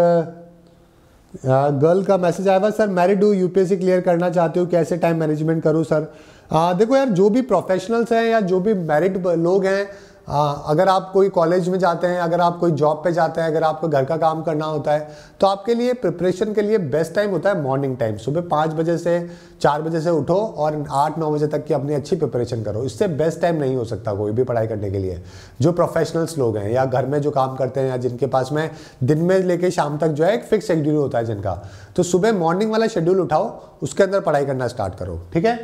गर्ल का मैसेज आया हुआ सर मैरिड हूँ यूपीएससी क्लियर करना चाहती हूँ कैसे टाइम मैनेजमेंट करूँ सर आ, देखो यार जो भी प्रोफेशनल्स हैं या जो भी मैरिड लोग हैं आ, अगर आप कोई कॉलेज में जाते हैं अगर आप कोई जॉब पे जाते हैं अगर आपको घर का काम करना होता है तो आपके लिए प्रिपरेशन के लिए बेस्ट टाइम होता है मॉर्निंग टाइम सुबह पाँच बजे से चार बजे से उठो और आठ नौ बजे तक की अपनी अच्छी प्रिपरेशन करो इससे बेस्ट टाइम नहीं हो सकता कोई भी पढ़ाई करने के लिए जो प्रोफेशनल्स लोग हैं या घर में जो काम करते हैं या जिनके पास में दिन में लेके शाम तक जो है एक फिक्स शेड्यूल होता है जिनका तो सुबह मॉर्निंग वाला शेड्यूल उठाओ उसके अंदर पढ़ाई करना स्टार्ट करो ठीक है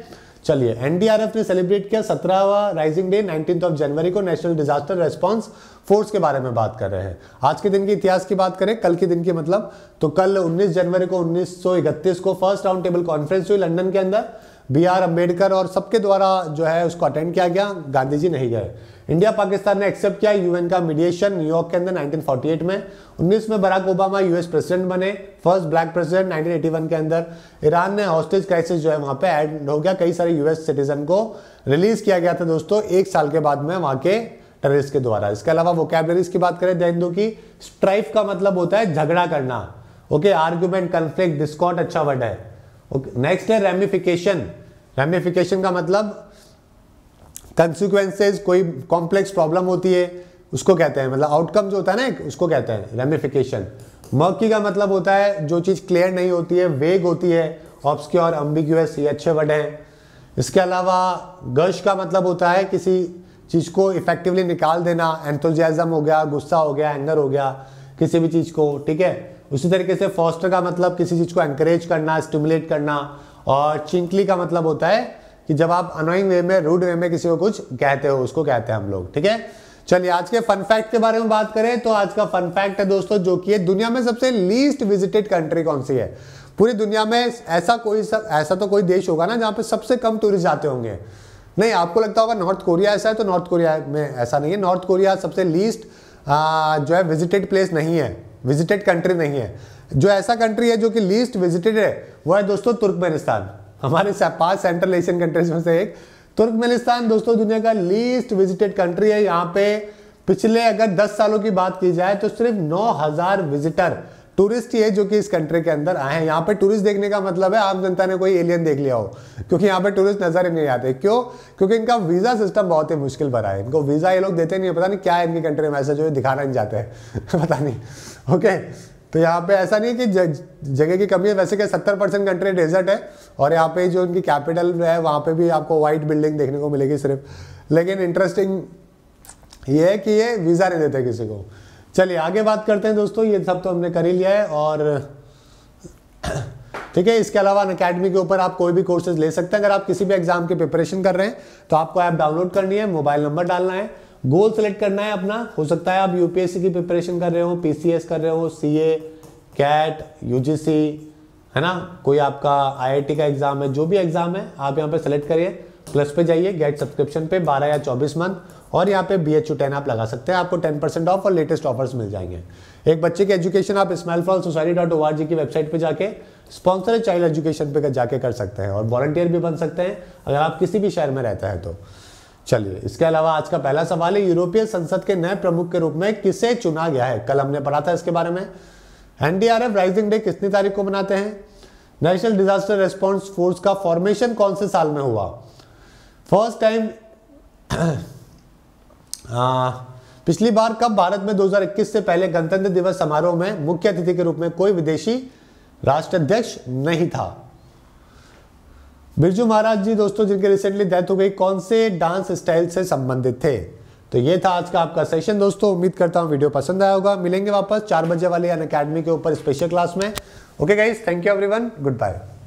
चलिए एनडीआरएफ ने सेलिब्रेट किया सत्रहवा raising day nineteen of January को नेशनल डिजास्टर रेस्पॉन्स फोर्स के बारे में बात कर रहे हैं आज के दिन के इतिहास की बात करें कल के दिन की मतलब तो कल 19 जनवरी को 1931 को फर्स्ट राउंड टेबल कॉन्फ्रेंस हुई लंदन के अंदर बी आर अम्बेडकर और सबके द्वारा जो है उसको अटेंड किया गया गांधी जी नहीं गए इंडिया पाकिस्तान ने एक्सेप्ट किया यूएन का मीडिएशन न्यूयॉर्क के अंदर 1948 में 19 में बराक ओबामा यूएस प्रेसिडेंट बने फर्स्ट ब्लैक प्रेसिडेंट 1981 के अंदर ईरान ने हॉस्टेज क्राइसिस जो है वहां पे ऐड हो गया कई सारे यूएस सिटीजन को रिलीज किया गया था दोस्तों एक साल के बाद में वहां के टेररिस्ट के द्वारा इसके अलावा वोकेबलरीज की बात करें दैन की स्ट्राइफ का मतलब होता है झगड़ा करना ओके आर्ग्यूमेंट कंफ्लिक्ट डिस्कॉट अच्छा वर्ड है नेक्स्ट है रेमिफिकेशन रेमिफिकेशन का मतलब कंसिक्वेंसेज कोई कॉम्प्लेक्स प्रॉब्लम होती है उसको कहते हैं मतलब आउटकम जो होता है ना उसको कहते हैं रेमिफिकेशन मर्की का मतलब होता है जो चीज़ क्लियर नहीं होती है वेग होती है ऑब्सक्योर अम्बिग्यूस ये अच्छे वर्ड हैं इसके अलावा गश का मतलब होता है किसी चीज़ को इफेक्टिवली निकाल देना एंथोजियाजम हो गया गुस्सा हो गया एंगर हो गया किसी भी चीज़ को ठीक है उसी तरीके से फॉस्टर का मतलब किसी चीज़ को एंकरेज करना स्टिमुलेट करना और चिंकली का मतलब होता है कि जब आप अनोइंग वे में रूड वे में किसी को कुछ कहते हो उसको कहते हैं हम लोग ठीक है चलिए आज के फन फैक्ट के बारे में बात करें तो आज का फन फैक्ट है दोस्तों जो कि दुनिया में सबसे लीस्ट विजिटेड कंट्री कौन सी है पूरी दुनिया में ऐसा कोई सब ऐसा तो कोई देश होगा ना जहां पे सबसे कम टूरिस्ट जाते होंगे नहीं आपको लगता होगा नॉर्थ कोरिया ऐसा है तो नॉर्थ कोरिया में ऐसा नहीं है नॉर्थ कोरिया सबसे लीस्ट जो है विजिटेड प्लेस नहीं है विजिटेड कंट्री नहीं है जो ऐसा कंट्री है जो कि लीस्ट विजिटेड है वो है दोस्तों तुर्कमेनिस्तान हमारे पांच सेंट्रल एशियन कंट्रीज में से एक तुर्कमेनिस्तान दोस्तों दुनिया का लीस्ट विजिटेड कंट्री है यहाँ पे पिछले अगर 10 सालों की बात की जाए तो सिर्फ 9000 विजिटर टूरिस्ट ही है जो कि इस कंट्री के अंदर आए हैं यहाँ पे टूरिस्ट देखने का मतलब है आम जनता ने कोई एलियन देख लिया हो क्योंकि यहाँ पे टूरिस्ट नजर ही नहीं आते क्यों क्योंकि इनका वीजा सिस्टम बहुत ही मुश्किल भरा है इनको वीजा ये लोग देते नहीं है पता नहीं क्या है इनकी कंट्री में ऐसा जो दिखाना नहीं जाते हैं पता नहीं ओके तो यहाँ पे ऐसा नहीं है कि जगह की कमी है वैसे क्या सत्तर परसेंट कंट्री डेजर्ट है और यहाँ पे जो उनकी कैपिटल है वहाँ पे भी आपको वाइट बिल्डिंग देखने को मिलेगी सिर्फ लेकिन इंटरेस्टिंग ये है कि ये वीज़ा नहीं देते किसी को चलिए आगे बात करते हैं दोस्तों ये सब तो हमने कर ही लिया है और ठीक है इसके अलावा अकेडमी के ऊपर आप कोई भी कोर्सेज ले सकते हैं अगर आप किसी भी एग्जाम की प्रिपरेशन कर रहे हैं तो आपको ऐप डाउनलोड करनी है मोबाइल नंबर डालना है गोल सेलेक्ट करना है अपना हो सकता है आप यूपीएससी की प्रिपरेशन कर रहे हो पीसीएस कर रहे हो सीए कैट यूजीसी है ना कोई आपका आईआईटी का एग्जाम है जो भी एग्जाम है आप यहाँ पे सेलेक्ट करिए प्लस पे जाइए गेट सब्सक्रिप्शन पे 12 या 24 मंथ और यहाँ पे बी एच यू टेन आप लगा सकते हैं आपको 10 परसेंट ऑफ और लेटेस्ट ऑफर्स मिल जाएंगे एक बच्चे की एजुकेशन आप smile fall society dot O R G की वेबसाइट पे जाके स्पॉन्सर चाइल्ड एजुकेशन पे जाके कर सकते हैं और वॉलंटियर भी बन सकते हैं अगर आप किसी भी शहर में रहता है तो चलिए इसके अलावा आज का पहला सवाल है यूरोपीय संसद के नए प्रमुख के रूप में किसे चुना गया है कल हमने पढ़ा था इसके बारे में एनडीआरएफ राइजिंग डे कितनी तारीख को मनाते हैं नेशनल डिजास्टर रेस्पॉन्स फोर्स का फॉर्मेशन कौन से साल में हुआ फर्स्ट टाइम पिछली बार कब भारत में 2021 से पहले गणतंत्र दिवस समारोह में मुख्य अतिथि के रूप में कोई विदेशी राष्ट्राध्यक्ष नहीं था बिरजू महाराज जी दोस्तों जिनके रिसेंटली डेथ हो गई कौन से डांस स्टाइल से संबंधित थे तो ये था आज का आपका सेशन दोस्तों उम्मीद करता हूँ वीडियो पसंद आया होगा मिलेंगे वापस चार बजे वाले अन अकेडमी के ऊपर स्पेशल क्लास में okay guys thank you every good bye